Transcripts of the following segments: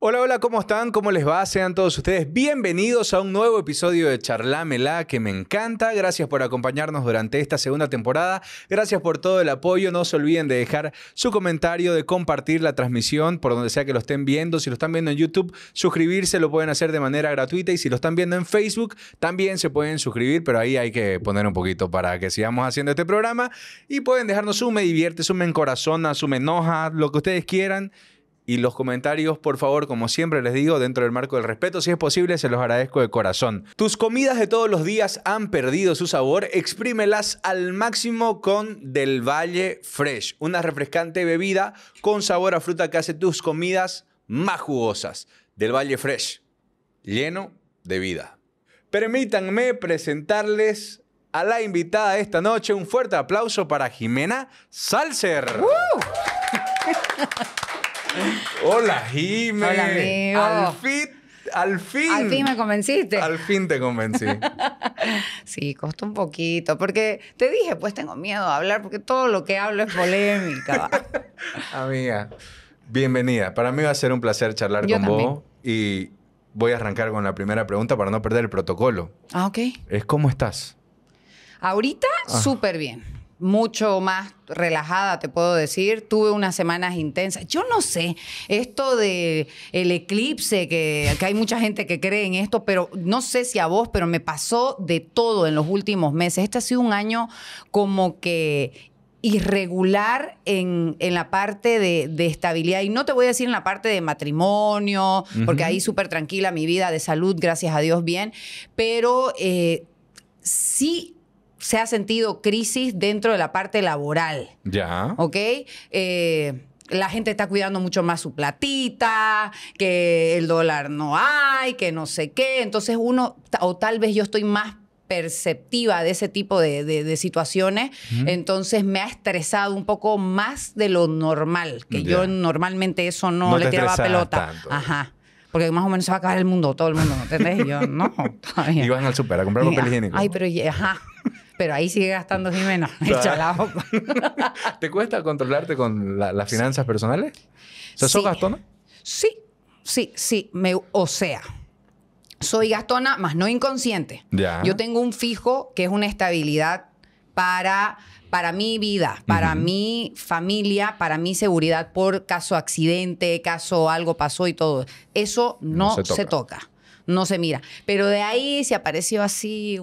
Hola, hola, ¿cómo están? ¿Cómo les va? Sean todos ustedes bienvenidos a un nuevo episodio de Charlamela que me encanta. Gracias por acompañarnos durante esta segunda temporada. Gracias por todo el apoyo. No se olviden de dejar su comentario, de compartir la transmisión por donde sea que lo estén viendo. Si lo están viendo en YouTube, suscribirse lo pueden hacer de manera gratuita. Y si lo están viendo en Facebook, también se pueden suscribir, pero ahí hay que poner un poquito para que sigamos haciendo este programa. Y pueden dejarnos un me divierte, un me encorazona, un me enoja, lo que ustedes quieran y los comentarios, por favor, como siempre les digo, dentro del marco del respeto, si es posible, se los agradezco de corazón. Tus comidas de todos los días han perdido su sabor, exprímelas al máximo con Del Valle Fresh, una refrescante bebida con sabor a fruta que hace tus comidas más jugosas. Del Valle Fresh, lleno de vida. Permítanme presentarles a la invitada esta noche. Un fuerte aplauso para Jimena Salzer. Hola, Jime. Hola, Al fin, al fin. Al fin me convenciste. Al fin te convencí. sí, costó un poquito. Porque te dije, pues tengo miedo a hablar, porque todo lo que hablo es polémica. Amiga, bienvenida. Para mí va a ser un placer charlar con vos. Y voy a arrancar con la primera pregunta para no perder el protocolo. Ah, ok. Es ¿cómo estás? Ahorita, ah. súper bien mucho más relajada, te puedo decir. Tuve unas semanas intensas. Yo no sé, esto de el eclipse, que, hay mucha gente que cree en esto, pero no sé si a vos, pero me pasó de todo en los últimos meses. Este ha sido un año como que irregular en, la parte de, estabilidad. Y no te voy a decir en la parte de matrimonio, porque ahí súper tranquila mi vida de salud, gracias a Dios, bien. Pero eh, sí se ha sentido crisis dentro de la parte laboral. Ya. ¿Ok? Eh, la gente está cuidando mucho más su platita, que el dólar no hay, que no sé qué. Entonces uno, o tal vez yo estoy más perceptiva de ese tipo de, situaciones, entonces me ha estresado un poco más de lo normal, que yo normalmente eso no, le tiraba pelota. Ajá. Porque más o menos se va a acabar el mundo, todo el mundo, ¿entendés? yo, no, Iban al super a comprar papel ah, higiénico. Ay, pero, ajá pero ahí sigue gastando sin menos. ¿Te cuesta controlarte con las finanzas personales? ¿O ¿Sos gastona? Sí, sí, sí. o sea, soy gastona, más no inconsciente. Yo tengo un fijo que es una estabilidad para, para mi vida, para mi familia, para mi seguridad por caso accidente, caso algo pasó y todo. Eso no, Se toca no se mira. Pero de ahí se apareció así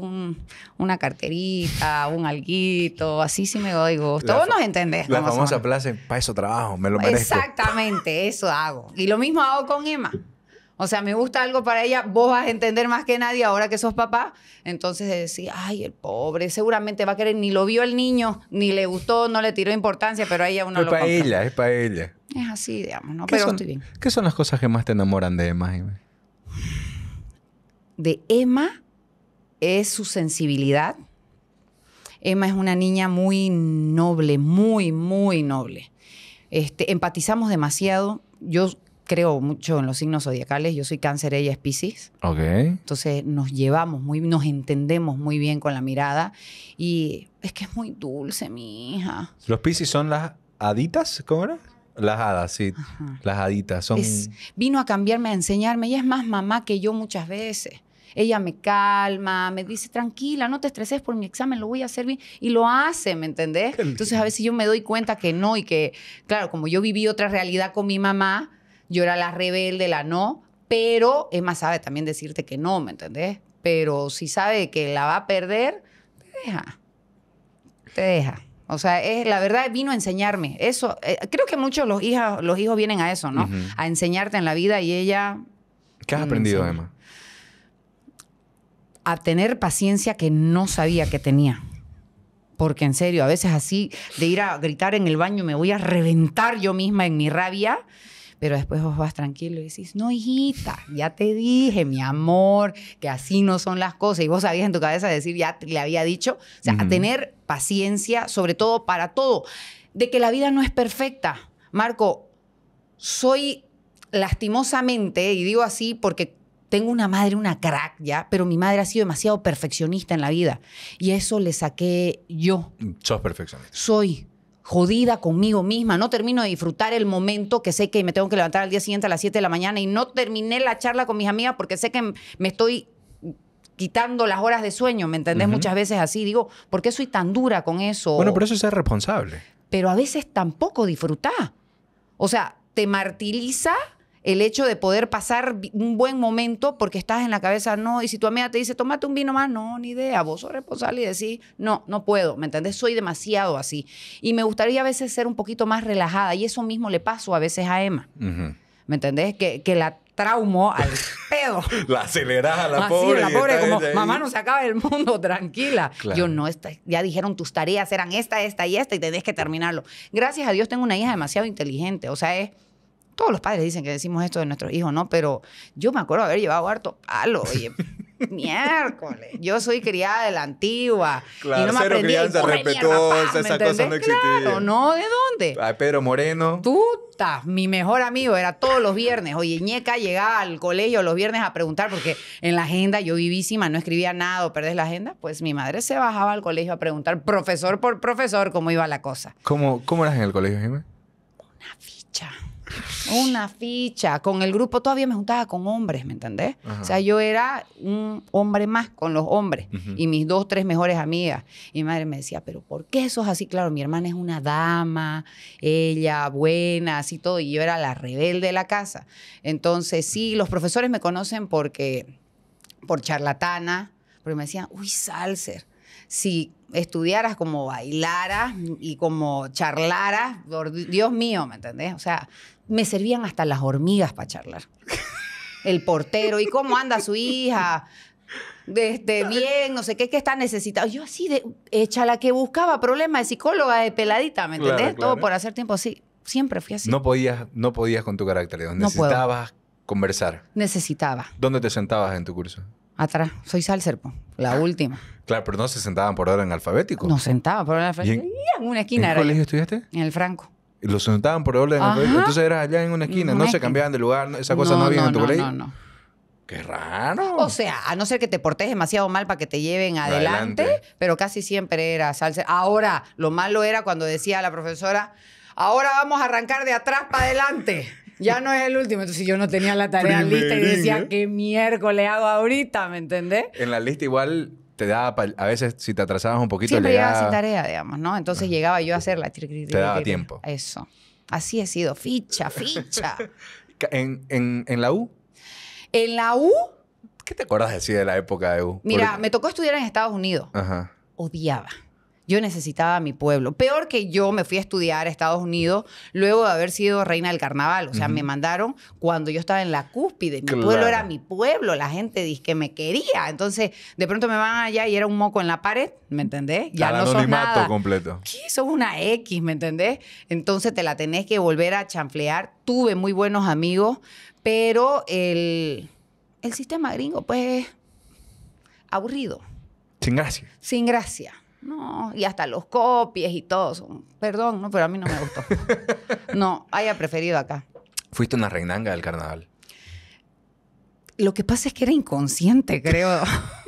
una carterita, un alguito, así sí me doy gusto. Todos nos entendés. La famosa plaza, para eso trabajo, me lo merezco. Exactamente, eso hago. Y lo mismo hago con Emma. O sea, me gusta algo para ella, vos vas a entender más que nadie ahora que sos papá. Entonces decía, ay, el pobre, seguramente va a querer, ni lo vio el niño, ni le gustó, no le tiró importancia, pero a ella uno es para ella, es para ella. Es así, digamos, ¿no? Pero estoy bien. ¿Qué son las cosas que más te enamoran de Emma? de Emma es su sensibilidad. Emma es una niña muy noble, muy, muy noble. Este, empatizamos demasiado. Yo creo mucho en los signos zodiacales. Yo soy cáncer, ella es piscis. Ok. Entonces nos llevamos muy, nos entendemos muy bien con la mirada. Y es que es muy dulce, mi hija. ¿Los piscis son las haditas? ¿Cómo era? Las hadas, sí. Las haditas. Son... vino a cambiarme, a enseñarme. Ella es más mamá que yo muchas veces. Ella me calma, me dice, tranquila, no te estreses por mi examen, lo voy a hacer bien. Y lo hace, ¿me entendés? Entonces a veces yo me doy cuenta que no y que, claro, como yo viví otra realidad con mi mamá, yo era la rebelde, la no, pero Emma sabe también decirte que no, ¿me entendés? Pero si sabe que la va a perder, te deja. Te deja. O sea, es, la verdad vino a enseñarme. Eso, eh, creo que muchos los, los hijos vienen a eso, ¿no? A enseñarte en la vida y ella... ¿Qué has mm, aprendido, Emma? a tener paciencia que no sabía que tenía. Porque en serio, a veces así, de ir a gritar en el baño, me voy a reventar yo misma en mi rabia, pero después vos vas tranquilo y decís, no, hijita, ya te dije, mi amor, que así no son las cosas. Y vos sabías en tu cabeza decir, ya te, le había dicho. O sea, a tener paciencia, sobre todo para todo, de que la vida no es perfecta. Marco, soy lastimosamente, y digo así porque tengo una madre, una crack, ¿ya? Pero mi madre ha sido demasiado perfeccionista en la vida. Y eso le saqué yo. Sos perfeccionista. Soy jodida conmigo misma. No termino de disfrutar el momento que sé que me tengo que levantar al día siguiente a las 7 de la mañana y no terminé la charla con mis amigas porque sé que me estoy quitando las horas de sueño, ¿me entendés? Muchas veces así. Digo, ¿por qué soy tan dura con eso? Bueno, pero eso es ser responsable. Pero a veces tampoco disfrutar. O sea, te martiriza el hecho de poder pasar un buen momento porque estás en la cabeza, no, y si tu amiga te dice, tómate un vino más, no, ni idea, vos sos responsable y decís, no, no puedo, ¿me entendés? Soy demasiado así. Y me gustaría a veces ser un poquito más relajada y eso mismo le pasó a veces a Emma. ¿Me entendés? Que, la traumó al pedo. la acelerada, la Así, La pobre, como, mamá, no se acaba el mundo, tranquila. Yo no, ya dijeron tus tareas eran esta, esta y esta y tenés que terminarlo. Gracias a Dios tengo una hija demasiado inteligente, o sea, es todos los padres dicen que decimos esto de nuestros hijos, ¿no? Pero yo me acuerdo haber llevado harto palo, oye. miércoles. Yo soy criada de la antigua. Claro, y no me aprendí, crianza respetuosa, esa no Claro, no, ¿de dónde? Ay, Pedro Moreno. Tuta, mi mejor amigo, era todos los viernes. Oye, ñeca llegaba al colegio los viernes a preguntar, porque en la agenda yo vivísima, no escribía nada o perdés la agenda. Pues mi madre se bajaba al colegio a preguntar, profesor por profesor, cómo iba la cosa. ¿Cómo, cómo eras en el colegio, Jiménez? Una ficha una ficha. Con el grupo todavía me juntaba con hombres, ¿me entendés? O sea, yo era un hombre más con los hombres y mis dos, tres mejores amigas. Y mi madre me decía, pero ¿por qué eso es así? Claro, mi hermana es una dama, ella buena, así todo. Y yo era la rebelde de la casa. Entonces, sí, los profesores me conocen porque, por charlatana, porque me decían, uy, Salser si estudiaras, como bailaras y como charlaras, Dios mío, ¿me entendés? O sea, me servían hasta las hormigas para charlar. El portero, ¿y cómo anda su hija? Desde bien, no sé qué, que está necesitado. Yo así, de, hecha la que buscaba problemas de psicóloga, de peladita, ¿me entendés? Todo por hacer tiempo así. Siempre fui así. No podías, no podías con tu carácter, no necesitabas conversar. Necesitaba. ¿Dónde te sentabas en tu curso? atrás. Soy salser, la ah. última. Claro, pero no se sentaban por orden alfabético. no sentaban por orden alfabético. ¿Y en, una esquina. ¿En qué colegio estudiaste? En el Franco. Y los sentaban por orden alfabético. Entonces eras allá en una esquina. no se cambiaban de lugar. Esa cosa no, había en tu colegio. No, no, no. Qué raro. O sea, a no ser que te portes demasiado mal para que te lleven adelante, adelante. pero casi siempre era salser. Ahora, lo malo era cuando decía la profesora, ahora vamos a arrancar de atrás para adelante ya no es el último. Entonces yo no tenía la tarea lista y decía, ¿eh? ¿qué miércoles hago ahorita? ¿Me entendés? En la lista igual te daba a veces si te atrasabas un poquito. Siempre llegaba sin tarea, digamos, ¿no? Entonces llegaba yo a hacerla. Te daba tiempo. Eso. Así he sido, ficha, ficha. ¿En, la U? En la U. ¿Qué te acuerdas así de la época de U? Mira, me tocó estudiar en Estados Unidos. Ajá. Odiaba. Yo necesitaba a mi pueblo. Peor que yo me fui a estudiar a Estados Unidos luego de haber sido reina del carnaval. O sea, me mandaron cuando yo estaba en la cúspide. Mi pueblo era mi pueblo. La gente dice que me quería. Entonces, de pronto me van allá y era un moco en la pared. ¿Me entendés? Ya no nada. completo. ¿Qué? una X, ¿me entendés? Entonces te la tenés que volver a chanflear. Tuve muy buenos amigos, pero el, el sistema gringo, pues, aburrido. Sin gracia. Sin gracia. No, y hasta los copies y todo. perdón, no, pero a mí no me gustó. no, haya preferido acá. Fuiste una reinanga del carnaval. Lo que pasa es que era inconsciente, creo.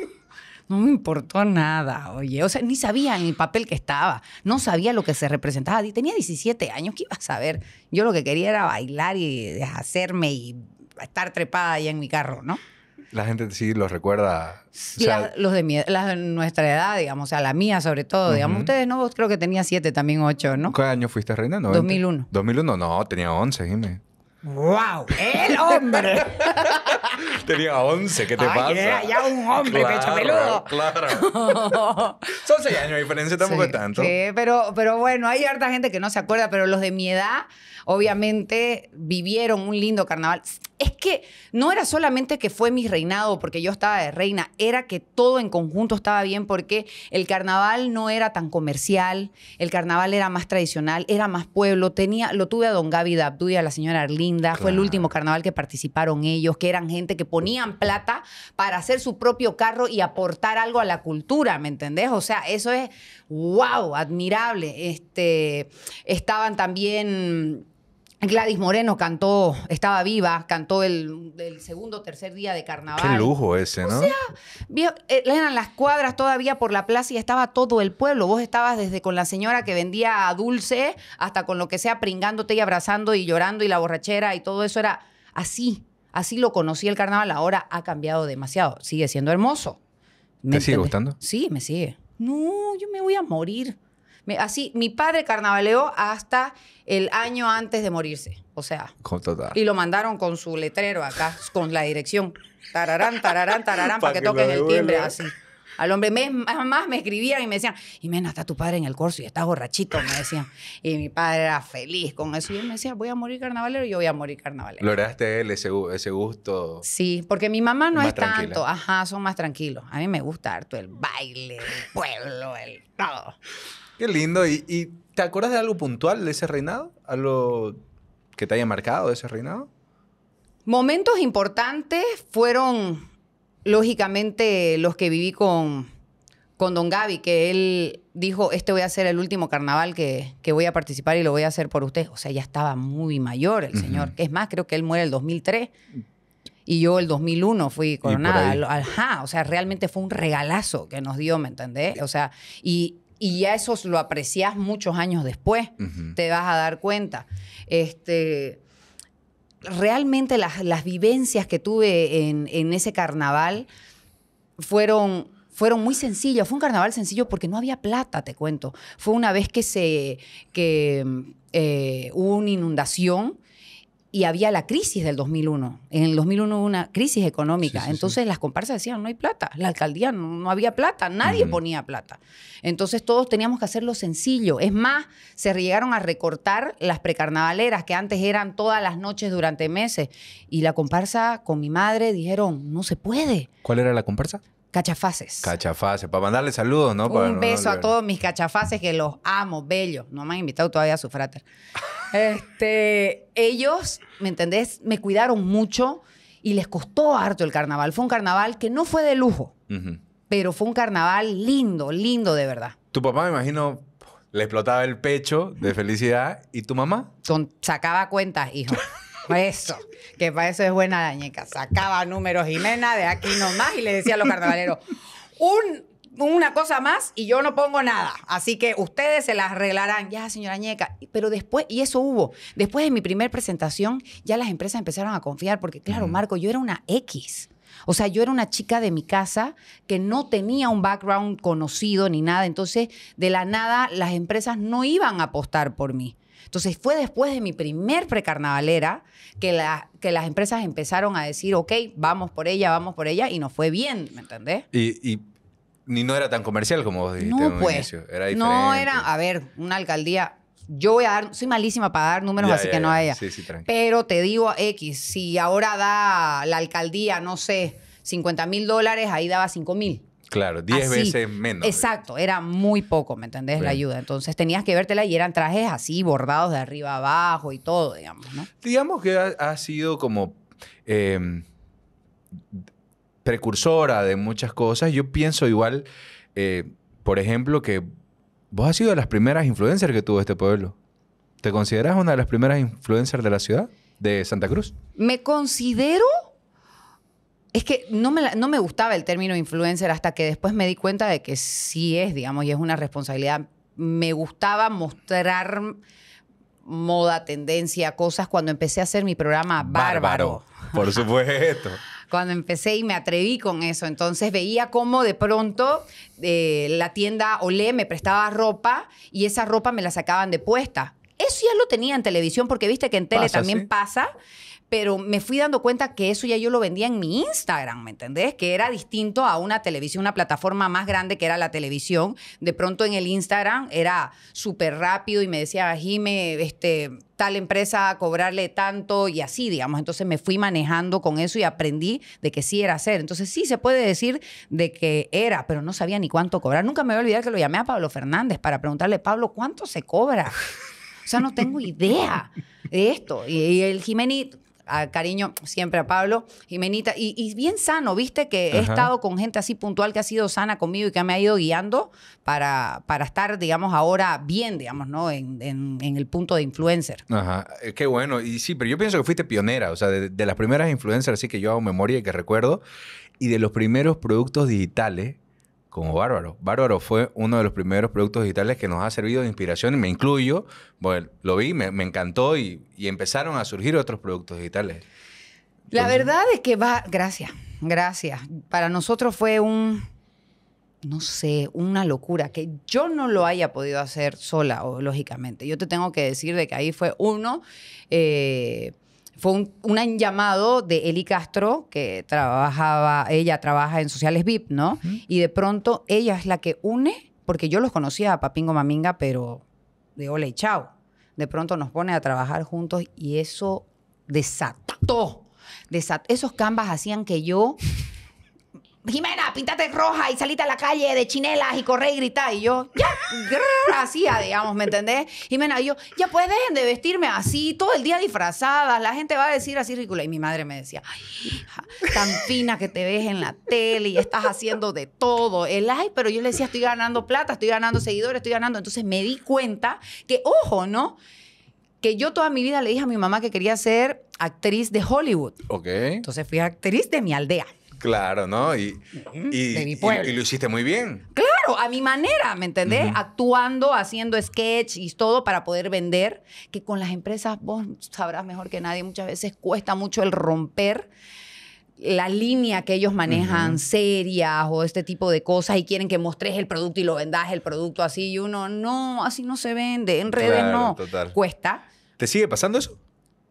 no me importó nada, oye. O sea, ni sabía en el papel que estaba. No sabía lo que se representaba. Tenía 17 años, ¿qué iba a saber? Yo lo que quería era bailar y deshacerme y estar trepada ahí en mi carro, ¿no? La gente sí los recuerda. O los de nuestra edad, digamos, o sea, la mía sobre todo, digamos. Ustedes no, Vos creo que tenía siete, también ocho, ¿no? ¿Qué año fuiste reina? 2001. 2001, no, tenía once, dime. ¡Wow! ¡El hombre! Tenía once, ¿qué te pasa? ya un hombre, pecho peludo. Claro. Son seis años de diferencia, tampoco es tanto. Sí, pero, pero bueno, hay harta gente que no se acuerda, pero los de mi edad, obviamente, vivieron un lindo carnaval es que no era solamente que fue mi reinado porque yo estaba de reina, era que todo en conjunto estaba bien porque el carnaval no era tan comercial, el carnaval era más tradicional, era más pueblo, tenía, lo tuve a don Gaby Dabdu y a la señora Arlinda, fue el último carnaval que participaron ellos, que eran gente que ponían plata para hacer su propio carro y aportar algo a la cultura, ¿me entendés? O sea, eso es wow, admirable. Este, estaban también Gladys Moreno cantó, estaba viva, cantó el, segundo o tercer día de carnaval. Qué lujo ese, ¿no? O sea, eh, eran las cuadras todavía por la plaza y estaba todo el pueblo. Vos estabas desde con la señora que vendía dulce hasta con lo que sea, pringándote y abrazando y llorando y la borrachera y todo eso era así. Así lo conocí el carnaval. Ahora ha cambiado demasiado. Sigue siendo hermoso. ¿Me ¿Te sigue gustando? Sí, me sigue. No, yo me voy a morir así, mi padre carnavaleó hasta el año antes de morirse. O sea. Y lo mandaron con su letrero acá, con la dirección. Tararán, tararán, tararán, para que, toquen el timbre así. Al hombre, más me escribían y me decían, y Jimena, está tu padre en el corso y está borrachito, me decían. Y mi padre era feliz con eso. Y él me decía, voy a morir carnavalero y yo voy a morir carnavalero. Lograste él ese, gusto. Sí, porque mi mamá no es tanto. Ajá, son más tranquilos. A mí me gusta harto el baile, el pueblo, el todo. Qué lindo. ¿Y, te acuerdas de algo puntual de ese reinado? ¿Algo que te haya marcado de ese reinado? Momentos importantes fueron, lógicamente, los que viví con, con Don Gaby, que él dijo, este voy a ser el último carnaval que, que voy a participar y lo voy a hacer por usted. O sea, ya estaba muy mayor el señor. Es más, creo que él muere el 2003 y yo el 2001 fui coronada. Ajá, o sea, realmente fue un regalazo que nos dio, ¿me entendés? O sea, y y ya eso lo aprecias muchos años después, te vas a dar cuenta. Este, realmente las, vivencias que tuve en, ese carnaval fueron, fueron muy sencillas. Fue un carnaval sencillo porque no había plata, te cuento. Fue una vez que, se, que eh, hubo una inundación y había la crisis del 2001. En el 2001 hubo una crisis económica. Entonces las comparsas decían, no hay plata. La alcaldía no, había plata, nadie ponía plata. Entonces todos teníamos que hacerlo sencillo. Es más, se llegaron a recortar las precarnavaleras que antes eran todas las noches durante meses. Y la comparsa con mi madre dijeron, no se puede. ¿Cuál era la comparsa? Cachafaces. Cachafaces, para mandarle saludos, ¿no? un beso a todos mis cachafaces que los amo, bellos. No me han invitado todavía a su frater. este, ellos, ¿me entendés? Me cuidaron mucho y les costó harto el carnaval. Fue un carnaval que no fue de lujo, pero fue un carnaval lindo, lindo de verdad. Tu papá, me imagino, le explotaba el pecho de felicidad y tu mamá. sacaba cuentas, hijo. Eso, que para eso es buena la Sacaba números Jimena de aquí nomás y le decía a los carnavaleros, una cosa más y yo no pongo nada. Así que ustedes se las arreglarán. Ya, señora ñeca. Pero después, y eso hubo, después de mi primer presentación, ya las empresas empezaron a confiar porque, claro, Marco, yo era una X. O sea, yo era una chica de mi casa que no tenía un background conocido ni nada. Entonces, de la nada, las empresas no iban a apostar por mí. Entonces fue después de mi primer precarnavalera que, la, que las empresas empezaron a decir, ok, vamos por ella, vamos por ella, y nos fue bien, ¿me entendés? Y, ni no era tan comercial como vos dijiste. No, pues, Era no era, a ver, una alcaldía yo voy a dar, soy malísima para dar números, así que no haya. Sí, sí, Pero te digo, X, si ahora da la alcaldía, no sé, 50 mil dólares, ahí daba 5 mil. Claro, 10 veces menos. Exacto, era muy poco, ¿me entendés? La ayuda. Entonces tenías que vértela y eran trajes así, bordados de arriba abajo y todo, digamos, ¿no? Digamos que ha, sido como em, precursora de muchas cosas. Yo pienso igual, eh, por ejemplo, que vos has sido de las primeras influencers que tuvo este pueblo. ¿Te consideras una de las primeras influencers de la ciudad, de Santa Cruz? Me considero es que no me, no me gustaba el término influencer hasta que después me di cuenta de que sí es, digamos, y es una responsabilidad. Me gustaba mostrar moda, tendencia, cosas cuando empecé a hacer mi programa Bárbaro. por supuesto. cuando empecé y me atreví con eso. Entonces veía cómo de pronto eh, la tienda Olé me prestaba ropa y esa ropa me la sacaban de puesta. Eso ya lo tenía en televisión porque viste que en tele también pasa pero me fui dando cuenta que eso ya yo lo vendía en mi Instagram, ¿me entendés? Que era distinto a una televisión, una plataforma más grande que era la televisión. De pronto en el Instagram era súper rápido y me decía, Jime, este, tal empresa a cobrarle tanto y así, digamos. Entonces me fui manejando con eso y aprendí de que sí era hacer. Entonces sí se puede decir de que era, pero no sabía ni cuánto cobrar. Nunca me voy a olvidar que lo llamé a Pablo Fernández para preguntarle, Pablo, ¿cuánto se cobra? O sea, no tengo idea de esto. Y, el Jiménez a cariño siempre a Pablo, Jimenita, y, y bien sano, viste que he estado con gente así puntual que ha sido sana conmigo y que me ha ido guiando para, para estar, digamos, ahora bien, digamos, ¿no? En, en, el punto de influencer. Ajá, eh, qué bueno. Y sí, pero yo pienso que fuiste pionera, o sea, de, las primeras influencers así que yo hago memoria y que recuerdo, y de los primeros productos digitales como Bárbaro. Bárbaro fue uno de los primeros productos digitales que nos ha servido de inspiración y me incluyo, bueno, lo vi, me, encantó y, empezaron a surgir otros productos digitales. La verdad es que va, gracias, gracias. Para nosotros fue un, no sé, una locura, que yo no lo haya podido hacer sola, o, lógicamente. Yo te tengo que decir de que ahí fue uno. Eh, fue un, llamado de Eli Castro, que trabajaba, ella trabaja en Sociales VIP, ¿no? Y de pronto ella es la que une, porque yo los conocía a Papingo Maminga, pero de hola y chao. De pronto nos pone a trabajar juntos y eso desató. desató. Esos cambas hacían que yo Jimena, píntate roja y salite a la calle de chinelas y corre y grita. Y yo, ya, hacía, digamos, ¿me entendés? Jimena, y yo, ya pues dejen de vestirme así, todo el día disfrazada. la gente va a decir así ridícula. Y mi madre me decía, ay, hija, tan fina que te ves en la tele y estás haciendo de todo. El ay, pero yo le decía, estoy ganando plata, estoy ganando seguidores, estoy ganando. Entonces me di cuenta que, ojo, ¿no? que yo toda mi vida le dije a mi mamá que quería ser actriz de Hollywood. Ok. Entonces fui actriz de mi aldea. Claro, ¿no? Y, lo hiciste muy bien. Claro, a mi manera, ¿me entendés? Actuando, haciendo sketch y todo para poder vender, que con las empresas vos sabrás mejor que nadie, muchas veces cuesta mucho el romper la línea que ellos manejan serias o este tipo de cosas y quieren que mostres el producto y lo vendas el producto así y uno, no, así no se vende, en redes no, cuesta. ¿Te sigue pasando eso?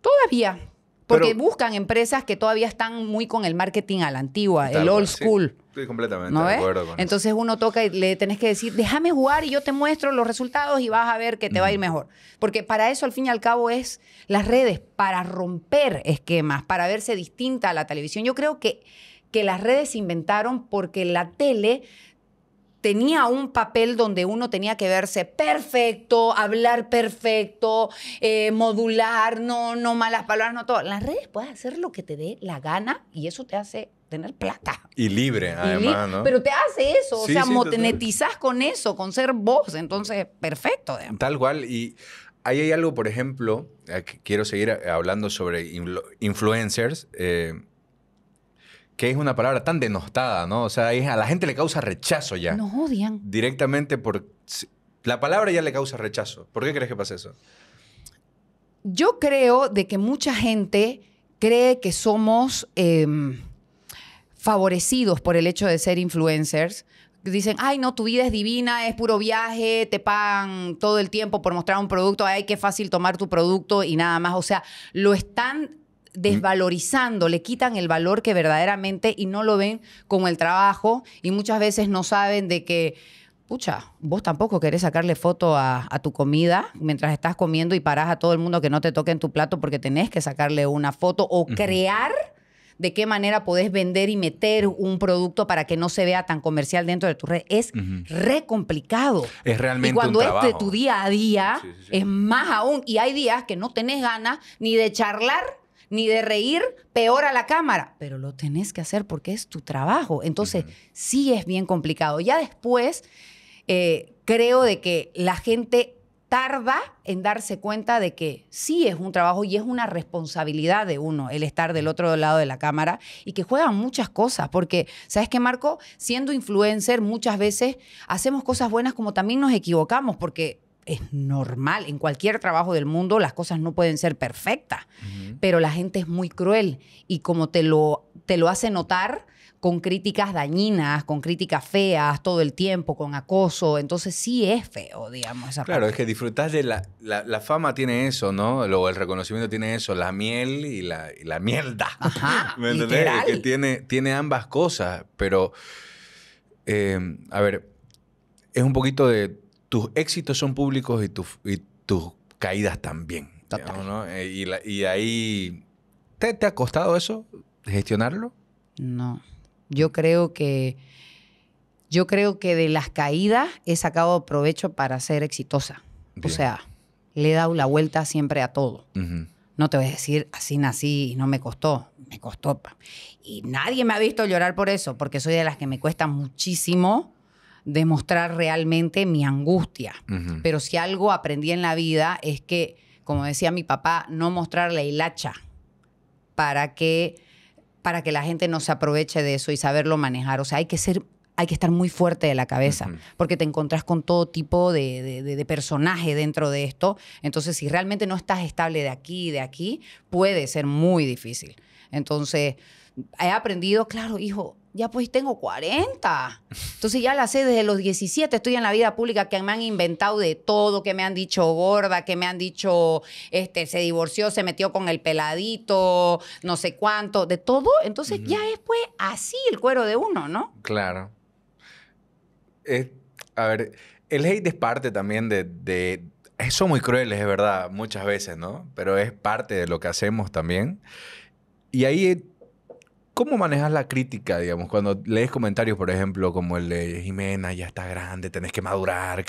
Todavía, porque buscan empresas que todavía están muy con el marketing a la antigua, el old school. Sí, estoy completamente de acuerdo Entonces uno toca y le tenés que decir, déjame jugar y yo te muestro los resultados y vas a ver que te va a ir mejor. Porque para eso, al fin y al cabo, es las redes, para romper esquemas, para verse distinta a la televisión. Yo creo que, que las redes se inventaron porque la tele tenía un papel donde uno tenía que verse perfecto, hablar perfecto, eh, modular, no, no malas palabras, no todo. las redes puedes hacer lo que te dé la gana y eso te hace tener plata. Y libre, además, ¿no? Pero te hace eso, o sea, monetizas con eso, con ser vos, entonces, perfecto. Tal cual, y ahí hay algo, por ejemplo, eh, quiero seguir hablando sobre influencers, eh, que es una palabra tan denostada, ¿no? O sea, a la gente le causa rechazo ya. Nos odian. Directamente por... La palabra ya le causa rechazo. ¿Por qué crees que pasa eso? Yo creo de que mucha gente cree que somos em, favorecidos por el hecho de ser influencers. Dicen, ay, no, tu vida es divina, es puro viaje, te pagan todo el tiempo por mostrar un producto, ay, qué fácil tomar tu producto y nada más. O sea, lo están desvalorizando, le quitan el valor que verdaderamente y no lo ven como el trabajo y muchas veces no saben de que, pucha, vos tampoco querés sacarle foto a, tu comida mientras estás comiendo y parás a todo el mundo que no te toque en tu plato porque tenés que sacarle una foto o crear de qué manera podés vender y meter un producto para que no se vea tan comercial dentro de tu red. Es re complicado. Es realmente. Y cuando es de tu día a día, es más aún. Y hay días que no tenés ganas ni de charlar ni de reír peor a la cámara, pero lo tenés que hacer porque es tu trabajo. Entonces, sí es bien complicado. Ya después, eh, creo de que la gente tarda en darse cuenta de que sí es un trabajo y es una responsabilidad de uno el estar del otro lado de la cámara y que juegan muchas cosas, porque, ¿sabes qué, Marco? Siendo influencer muchas veces hacemos cosas buenas como también nos equivocamos, porque es normal. En cualquier trabajo del mundo las cosas no pueden ser perfectas, pero la gente es muy cruel y como te lo, te lo hace notar con críticas dañinas, con críticas feas todo el tiempo, con acoso, entonces sí es feo, digamos. claro, es que disfrutar de la, la, fama tiene eso, ¿no? Luego el reconocimiento tiene eso, la miel y la, mierda. ¿Me entendés? que tiene, tiene ambas cosas, pero, eh, a ver, es un poquito de tus éxitos son públicos y, tus y tus caídas también. Eh, y, ahí, ¿te, ha costado eso, gestionarlo? No, yo creo que... Yo creo que de las caídas he sacado provecho para ser exitosa. O sea, le he dado la vuelta siempre a todo. No te voy a decir, así nací y no me costó. Me costó. Y nadie me ha visto llorar por eso, porque soy de las que me cuesta muchísimo demostrar realmente mi angustia. Pero si algo aprendí en la vida es que, como decía mi papá, no mostrar la hilacha para que, para que la gente no se aproveche de eso y saberlo manejar. O sea, hay que ser hay que estar muy fuerte de la cabeza, porque te encontrás con todo tipo de, de, de, personaje dentro de esto. Entonces, si realmente no estás estable de aquí y de aquí, puede ser muy difícil. Entonces, he aprendido, claro, hijo, ya pues tengo 40. Entonces ya la sé desde los 17, estoy en la vida pública que me han inventado de todo, que me han dicho gorda, que me han dicho este se divorció, se metió con el peladito, no sé cuánto, de todo. Entonces ya es pues así el cuero de uno, ¿no? Claro. Eh, a ver, el hate es parte también de, de son muy crueles, es verdad, muchas veces, ¿no? Pero es parte de lo que hacemos también. Y ahí ¿Cómo manejas la crítica, digamos, cuando lees comentarios, por ejemplo, como el de Jimena, ya está grande, tenés que madurar?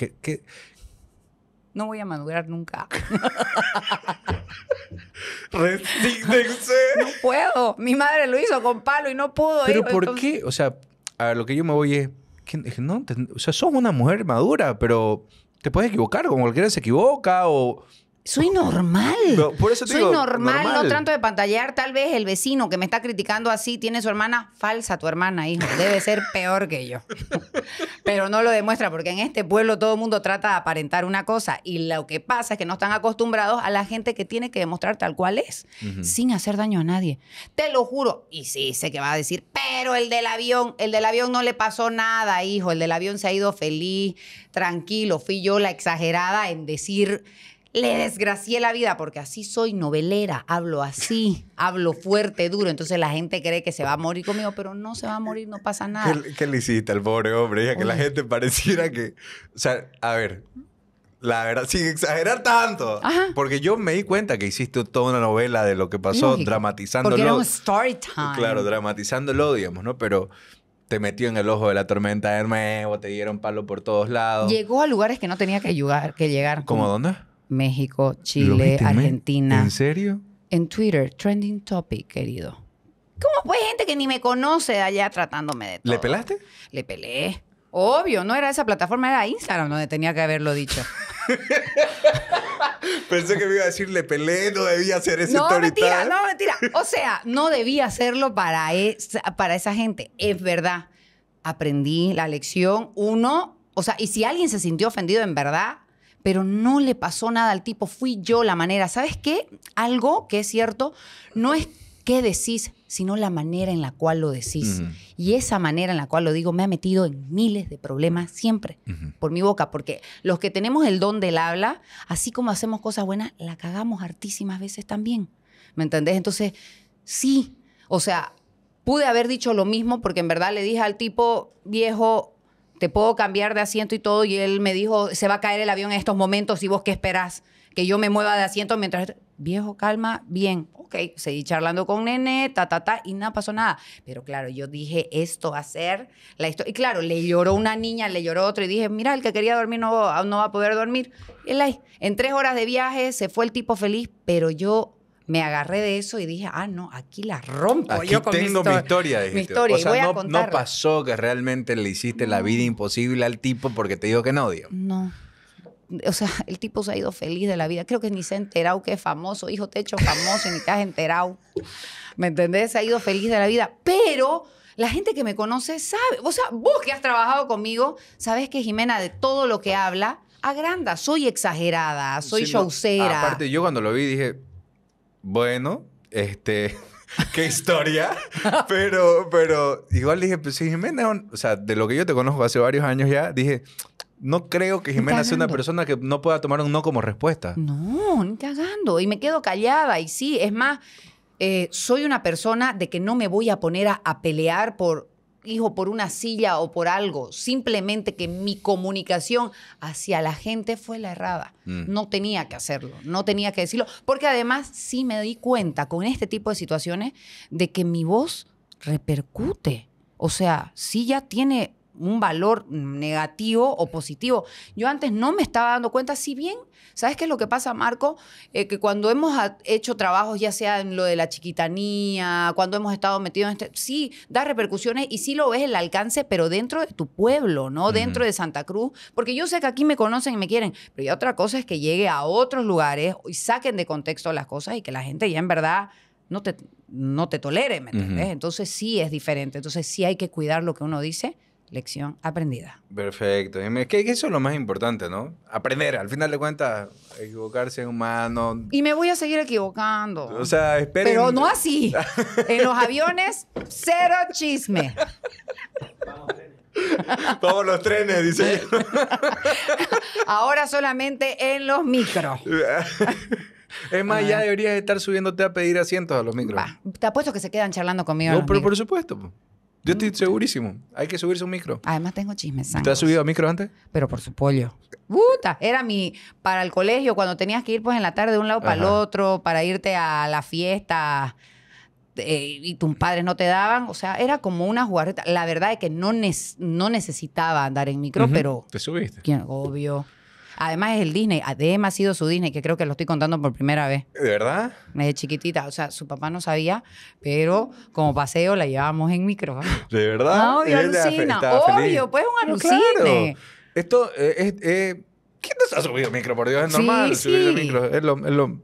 No voy a madurar nunca. No puedo. Mi madre lo hizo con palo y no pudo. Pero ¿por qué? O sea, a lo que yo me voy es, no, o sea, sos una mujer madura, pero te puedes equivocar, como cualquiera se equivoca o soy normal. por eso soy normal, no trato de pantallar. Tal vez el vecino que me está criticando así tiene su hermana falsa, tu hermana, hijo. Debe ser peor que yo. Pero no lo demuestra porque en este pueblo todo el mundo trata de aparentar una cosa y lo que pasa es que no están acostumbrados a la gente que tiene que demostrar tal cual es, sin hacer daño a nadie. Te lo juro. Y sí, sé que va a decir, pero el del avión, el del avión no le pasó nada, hijo. El del avión se ha ido feliz, tranquilo. Fui yo la exagerada en decir le desgracié la vida porque así soy novelera, hablo así, hablo fuerte, duro. Entonces la gente cree que se va a morir conmigo, pero no se va a morir, no pasa nada. ¿Qué, le hiciste al pobre hombre? que la gente pareciera que. O sea, a ver, la verdad, sin exagerar tanto. Porque yo me di cuenta que hiciste toda una novela de lo que pasó, dramatizando. dramatizándolo. Porque era un story time. Claro, dramatizándolo, digamos, ¿no? Pero te metió en el ojo de la tormenta de nuevo, te dieron palo por todos lados. Llegó a lugares que no tenía que llegar. Que llegar ¿Cómo dónde? México, Chile, Argentina. ¿En serio? En Twitter, trending topic, querido. ¿Cómo fue pues, gente que ni me conoce allá tratándome de ¿Le pelaste? Le pelé. Obvio, no era esa plataforma, era Instagram donde tenía que haberlo dicho. Pensé que me iba a decir, le pelé, no debía hacer eso. No, mentira, no, mentira. O sea, no debía hacerlo para para esa gente. Es verdad. Aprendí la lección. Uno, o sea, y si alguien se sintió ofendido en verdad, pero no le pasó nada al tipo, fui yo la manera. ¿Sabes qué? Algo que es cierto, no es qué decís, sino la manera en la cual lo decís. Y esa manera en la cual lo digo me ha metido en miles de problemas siempre por mi boca, porque los que tenemos el don del habla, así como hacemos cosas buenas, la cagamos hartísimas veces también. ¿Me entendés? Entonces, sí, o sea, pude haber dicho lo mismo porque en verdad le dije al tipo, viejo, te puedo cambiar de asiento y todo. Y él me dijo, se va a caer el avión en estos momentos y vos qué esperás, que yo me mueva de asiento mientras... Viejo, calma, bien, ok, seguí charlando con nene, ta, ta, ta, y nada pasó nada. Pero claro, yo dije, esto va a ser la historia. Y claro, le lloró una niña, le lloró otro, y dije, mira, el que quería dormir no, no va a poder dormir. En tres horas de viaje se fue el tipo feliz, pero yo me agarré de eso y dije, ah, no, aquí la rompo yo con tengo mi, historia. Mi historia, o sea, no, pasó que realmente le hiciste la vida imposible al tipo porque te dijo que no, odio No. O sea, el tipo se ha ido feliz de la vida. Creo que ni se ha enterado que es famoso. Hijo, te he hecho famoso y ni te has enterado. ¿Me entendés? Se ha ido feliz de la vida. Pero la gente que me conoce sabe. O sea, vos que has trabajado conmigo, sabes que Jimena de todo lo que habla agranda. Soy exagerada, soy sí, showcera. aparte, yo cuando lo vi dije, bueno, este, qué historia. pero, pero igual dije, pues Jimena, o sea, de lo que yo te conozco hace varios años ya, dije, no creo que Jimena sea una persona que no pueda tomar un no como respuesta. No, ni cagando. Y me quedo callada. Y sí, es más, eh, soy una persona de que no me voy a poner a pelear por hijo, por una silla o por algo, simplemente que mi comunicación hacia la gente fue la errada. Mm. No tenía que hacerlo, no tenía que decirlo, porque además sí me di cuenta con este tipo de situaciones de que mi voz repercute. O sea, sí ya tiene un valor negativo o positivo. Yo antes no me estaba dando cuenta, si bien ¿Sabes qué es lo que pasa, Marco? Eh, que cuando hemos hecho trabajos, ya sea en lo de la chiquitanía, cuando hemos estado metidos en este, sí, da repercusiones y sí lo ves el alcance, pero dentro de tu pueblo, ¿no? Dentro de Santa Cruz, porque yo sé que aquí me conocen y me quieren, pero ya otra cosa es que llegue a otros lugares y saquen de contexto las cosas y que la gente ya en verdad no te, no te tolere, ¿me entiendes? Entonces sí es diferente, entonces sí hay que cuidar lo que uno dice lección aprendida. Perfecto. Es que eso es lo más importante, ¿no? Aprender. Al final de cuentas, equivocarse es humano. Y me voy a seguir equivocando. O sea, Pero no así. en los aviones, cero chisme. Todos los trenes, dice Ahora solamente en los micros. Es más, ya deberías estar subiéndote a pedir asientos a los micros. te apuesto que se quedan charlando conmigo. No, pero por supuesto. Yo mm. estoy segurísimo. Hay que subirse un micro. Además tengo chismes ¿Te has subido a micro antes? Pero por su pollo. Puta, era mi para el colegio cuando tenías que ir pues en la tarde de un lado para el otro, para irte a la fiesta eh, y tus padres no te daban, o sea, era como una jugarreta. La verdad es que no, no necesitaba andar en micro, pero te subiste. Obvio. Además es el Disney. Además ha sido su Disney, que creo que lo estoy contando por primera vez. ¿De verdad? Desde chiquitita. O sea, su papá no sabía, pero como paseo la llevábamos en micro. ¿De verdad? Obvio, alucina. Obvio, pues un alucine. Esto es... Eh, eh, eh, ¿Quién nos ha subido micro? Por Dios, es normal subir subirse micro. Es lo, es lo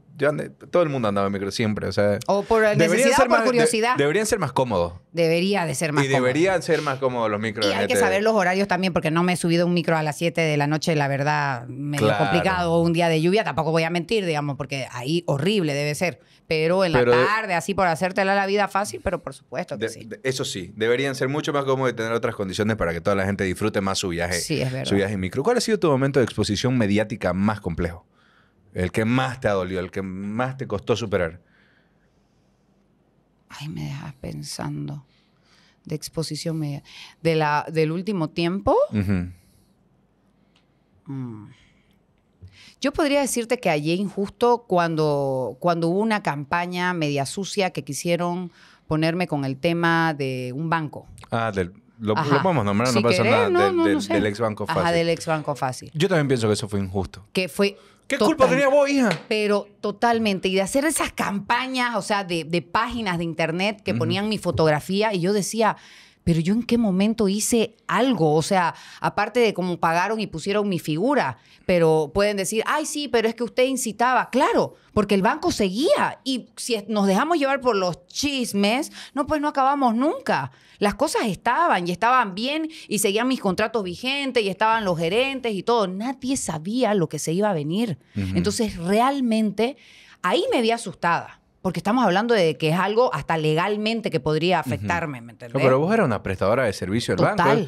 todo el mundo andaba en micro siempre, o sea. por ser por más, curiosidad. deberían ser más cómodos. Debería de ser más cómodos. Y deberían ser más cómodos los micros. Y hay que saber los horarios también, porque no me he subido un micro a las 7 de la noche, la verdad, medio complicado. un día de lluvia, tampoco voy a mentir, digamos, porque ahí horrible debe ser. Pero en la tarde, así, por hacértela la vida fácil, pero por supuesto que sí. eso sí, deberían ser mucho más cómodos y tener otras condiciones para que toda la gente disfrute más su viaje. Sí, es verdad. Su viaje en micro. ¿Cuál ha sido tu momento de exposición mediática más complejo? El que más te ha dolido, el que más te costó superar. Ay, me dejas pensando. De exposición media. De la, del último tiempo. Mm. Yo podría decirte que allí, injusto cuando, cuando hubo una campaña media sucia que quisieron ponerme con el tema de un banco. Ah, del, lo, podemos nombrar no, pasa nada, del ex banco fácil. Ajá, del ex banco fácil. Yo también pienso que eso fue injusto. Que fue. ¿Qué culpa tenía vos, hija? Pero totalmente. Y de hacer esas campañas, o sea, de, de páginas de internet que ponían mi fotografía y yo decía pero yo en qué momento hice algo, o sea, aparte de cómo pagaron y pusieron mi figura, pero pueden decir, ay, sí, pero es que usted incitaba, claro, porque el banco seguía y si nos dejamos llevar por los chismes, no, pues no acabamos nunca. Las cosas estaban y estaban bien y seguían mis contratos vigentes y estaban los gerentes y todo, nadie sabía lo que se iba a venir. Entonces, realmente, ahí me vi asustada porque estamos hablando de que es algo hasta legalmente que podría afectarme, ¿me Pero vos eras una prestadora de servicio del banco.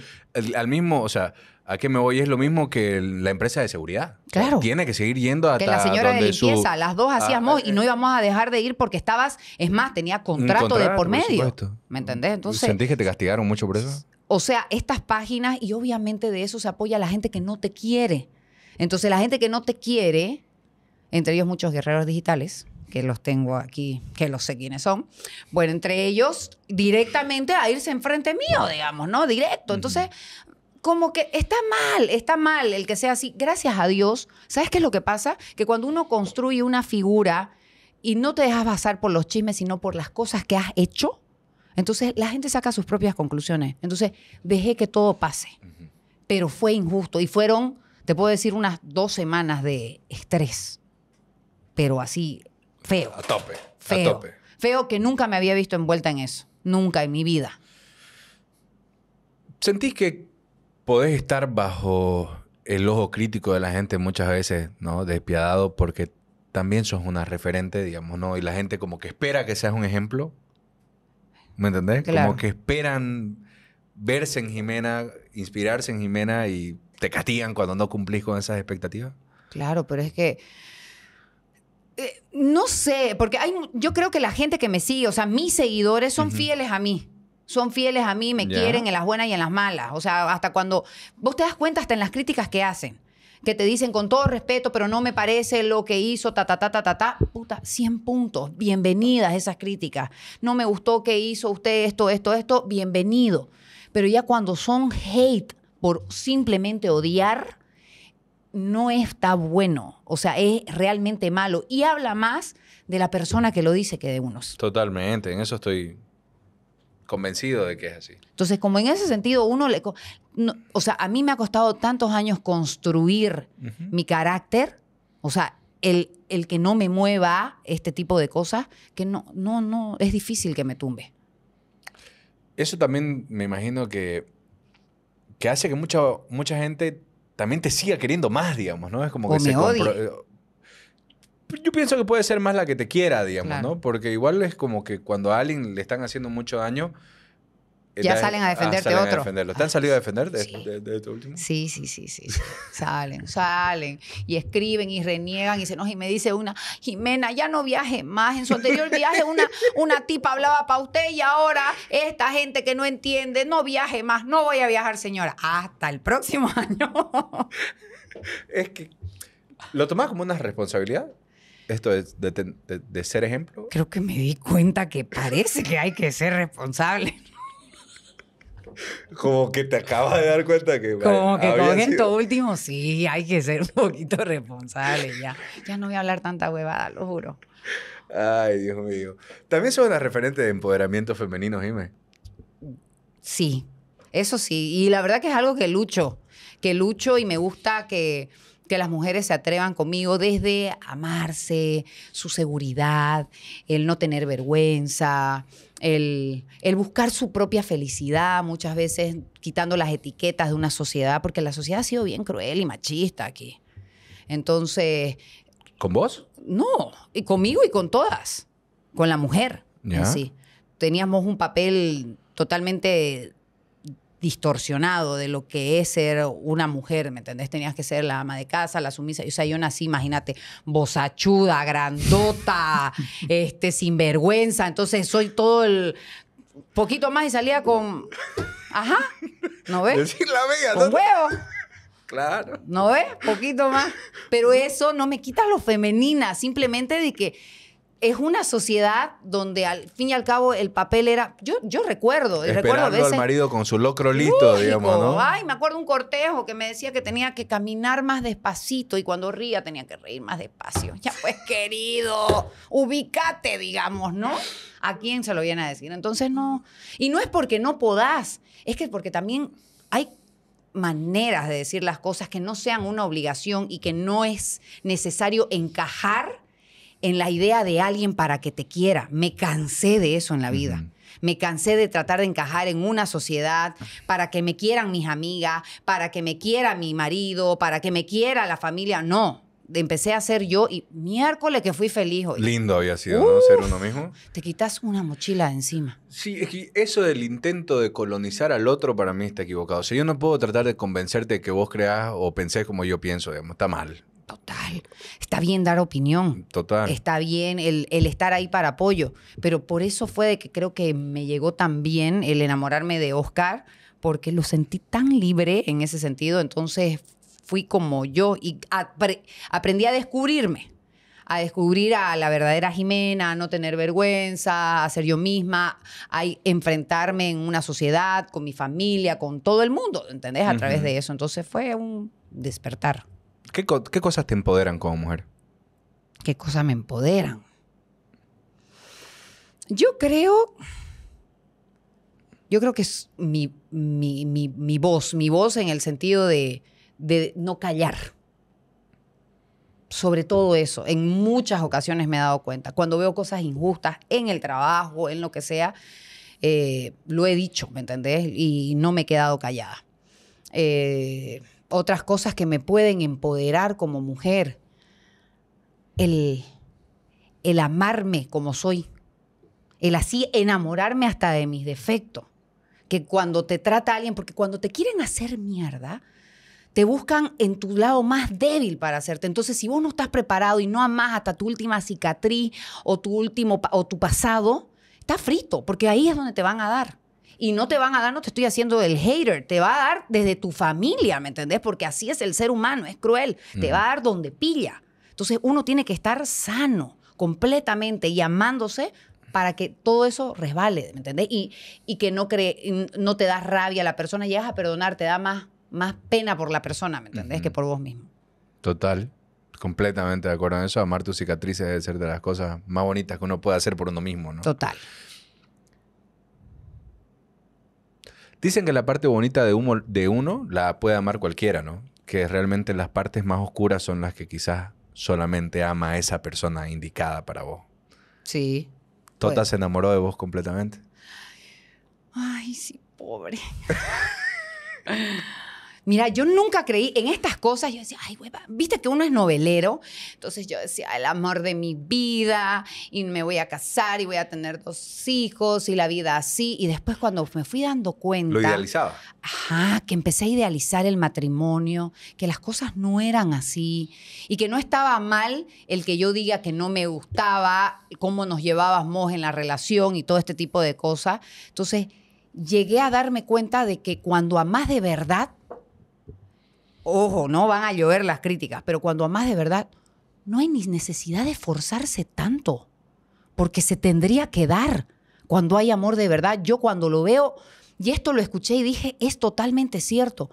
al mismo, o sea, ¿a qué me voy? Es lo mismo que la empresa de seguridad. Claro. Tiene que seguir yendo a. Que la señora de limpieza, las dos ah, hacíamos eh, y no eh. íbamos a dejar de ir porque estabas, es más, tenía contrato, de por medio. ¿Me entendés? Entonces. ¿Sentís que te castigaron mucho por eso? O sea, estas páginas, y obviamente de eso se apoya la gente que no te quiere. Entonces, la gente que no te quiere, entre ellos muchos guerreros digitales, que los tengo aquí, que los sé quiénes son, bueno, entre ellos directamente a irse en enfrente mío, digamos, ¿no? Directo. Entonces, como que está mal, está mal el que sea así. Gracias a Dios, ¿sabes qué es lo que pasa? Que cuando uno construye una figura y no te dejas basar por los chismes, sino por las cosas que has hecho, entonces la gente saca sus propias conclusiones. Entonces, dejé que todo pase. Pero fue injusto y fueron, te puedo decir, unas dos semanas de estrés pero así Feo. A tope. Feo. Feo que nunca me había visto envuelta en eso. Nunca en mi vida. ¿Sentís que podés estar bajo el ojo crítico de la gente muchas veces, ¿no? Despiadado porque también sos una referente, digamos, ¿no? Y la gente como que espera que seas un ejemplo. ¿Me entendés? Como que esperan verse en Jimena, inspirarse en Jimena y te castigan cuando no cumplís con esas expectativas. Claro, pero es que eh, no sé, porque hay, yo creo que la gente que me sigue, o sea, mis seguidores son fieles a mí. Son fieles a mí, me quieren en las buenas y en las malas. O sea, hasta cuando vos te das cuenta, hasta en las críticas que hacen, que te dicen con todo respeto, pero no me parece lo que hizo, ta, ta, ta, ta, ta, ta, puta, 100 puntos. Bienvenidas esas críticas. No me gustó que hizo usted esto, esto, esto, bienvenido. Pero ya cuando son hate por simplemente odiar, no está bueno, o sea, es realmente malo y habla más de la persona que lo dice que de unos. Totalmente, en eso estoy convencido de que es así. Entonces, como en ese sentido, uno le... o sea, a mí me ha costado tantos años construir mi carácter, o sea, el, el, que no me mueva este tipo de cosas, que no, no, no, es difícil que me tumbe. Eso también me imagino que, que hace que mucha, mucha gente también te siga queriendo más, digamos, ¿no? Es como que se eh, Yo pienso que puede ser más la que te quiera, digamos, ¿no? Porque igual es como que cuando a alguien le están haciendo mucho daño, ya salen a ah, defenderte ah, salen otro. A ¿Te han salido a defender de, sí. tu este último? Sí, sí, sí, sí. salen, salen. Y escriben y reniegan y se enojan. y me dice una, Jimena, ya no viaje más. En su anterior viaje una, una tipa hablaba para usted y ahora esta gente que no entiende, no viaje más, no voy a viajar, señora. Hasta el próximo año. es que lo tomas como una responsabilidad esto de, ser ejemplo? Creo que me di cuenta que parece que hay que ser responsable como que te acabas de dar cuenta que... Como que con esto último sí, hay que ser un poquito responsable ya. Ya no voy a hablar tanta huevada, lo juro. Ay, Dios mío. También soy una referente de empoderamiento femenino, Jimé. Sí, eso sí. Y la verdad que es algo que lucho, que lucho y me gusta que que las mujeres se atrevan conmigo desde amarse, su seguridad, el no tener vergüenza, el, el, buscar su propia felicidad, muchas veces quitando las etiquetas de una sociedad, porque la sociedad ha sido bien cruel y machista aquí. Entonces... ¿Con vos? No, y conmigo y con todas, con la mujer. Teníamos un papel totalmente distorsionado de lo que es ser una mujer, ¿me entendés? Tenías que ser la ama de casa, la sumisa. O sea, yo nací, imagínate, bozachuda, grandota, este, sinvergüenza. Entonces soy todo el poquito más y salía con. Ajá. ¿No ves? Decir la con huevo. Claro. ¿No ves? Poquito más. Pero eso no me quita lo femenina, simplemente de que es una sociedad donde al fin y al cabo el papel era. Yo, yo recuerdo, Esperando recuerdo a veces. al marido con su locro listo, digamos, ¿no? Ay, me acuerdo un cortejo que me decía que tenía que caminar más despacito y cuando ría tenía que reír más despacio. Ya pues, querido, ubícate, digamos, ¿no? ¿A quién se lo viene a decir? Entonces no. Y no es porque no podás, es que porque también hay maneras de decir las cosas que no sean una obligación y que no es necesario encajar en la idea de alguien para que te quiera. Me cansé de eso en la vida. Me cansé de tratar de encajar en una sociedad ah. para que me quieran mis amigas, para que me quiera mi marido, para que me quiera la familia. No. Empecé a ser yo y miércoles que fui feliz Lindo había sido, ¿no? Ser uno mismo. Te quitas una mochila de encima. Sí, eso del intento de colonizar al otro para mí está equivocado. O sea, yo no puedo tratar de convencerte de que vos creas o pensés como yo pienso, digamos. Está mal. Total. Está bien dar opinión. Total. Está bien el, estar ahí para apoyo. Pero por eso fue de que creo que me llegó tan bien el enamorarme de Oscar, porque lo sentí tan libre en ese sentido. Entonces fui como yo y aprendí a descubrirme a descubrir a la verdadera Jimena, a no tener vergüenza, a ser yo misma, a enfrentarme en una sociedad, con mi familia, con todo el mundo, ¿entendés? A través de eso. Entonces fue un despertar. ¿Qué, cosas te empoderan como mujer? ¿Qué cosas me empoderan? Yo creo yo creo que es mi, mi, voz, mi voz en el sentido de, no callar. Sobre todo eso, en muchas ocasiones me he dado cuenta. Cuando veo cosas injustas en el trabajo, en lo que sea, eh, lo he dicho, ¿me entendés? Y no me he quedado callada. Eh, otras cosas que me pueden empoderar como mujer, el, el amarme como soy, el así enamorarme hasta de mis defectos, que cuando te trata alguien, porque cuando te quieren hacer mierda, te buscan en tu lado más débil para hacerte. Entonces, si vos no estás preparado y no amás hasta tu última cicatriz o tu último o tu pasado, está frito, porque ahí es donde te van a dar y no te van a dar, no te estoy haciendo el hater, te va a dar desde tu familia, ¿me entendés? Porque así es el ser humano, es cruel, te va a dar donde pilla. Entonces uno tiene que estar sano completamente y amándose para que todo eso resbale, ¿me entendés? Y, y que no, cree, no te da rabia a la persona, llegas a perdonar, te da más, más pena por la persona, ¿me entendés? Que por vos mismo. Total, completamente de acuerdo en eso. Amar tus cicatrices debe ser de las cosas más bonitas que uno puede hacer por uno mismo, ¿no? Total. Dicen que la parte bonita de, uno la puede amar cualquiera, ¿no? Que realmente las partes más oscuras son las que quizás solamente ama esa persona indicada para vos. Sí. Tota se enamoró de vos completamente. Ay, sí, pobre. Mira, yo nunca creí en estas cosas. Yo decía, ay, hueva, viste que uno es novelero. Entonces yo decía, el amor de mi vida, y me voy a casar, y voy a tener dos hijos, y la vida así. Y después cuando me fui dando cuenta... Lo idealizaba. Ajá, que empecé a idealizar el matrimonio, que las cosas no eran así, y que no estaba mal el que yo diga que no me gustaba, cómo nos llevábamos en la relación y todo este tipo de cosas. Entonces llegué a darme cuenta de que cuando amas de verdad, Ojo, no van a llover las críticas, pero cuando amas de verdad, no hay ni necesidad de forzarse tanto, porque se tendría que dar cuando hay amor de verdad. Yo cuando lo veo, y esto lo escuché y dije, es totalmente cierto.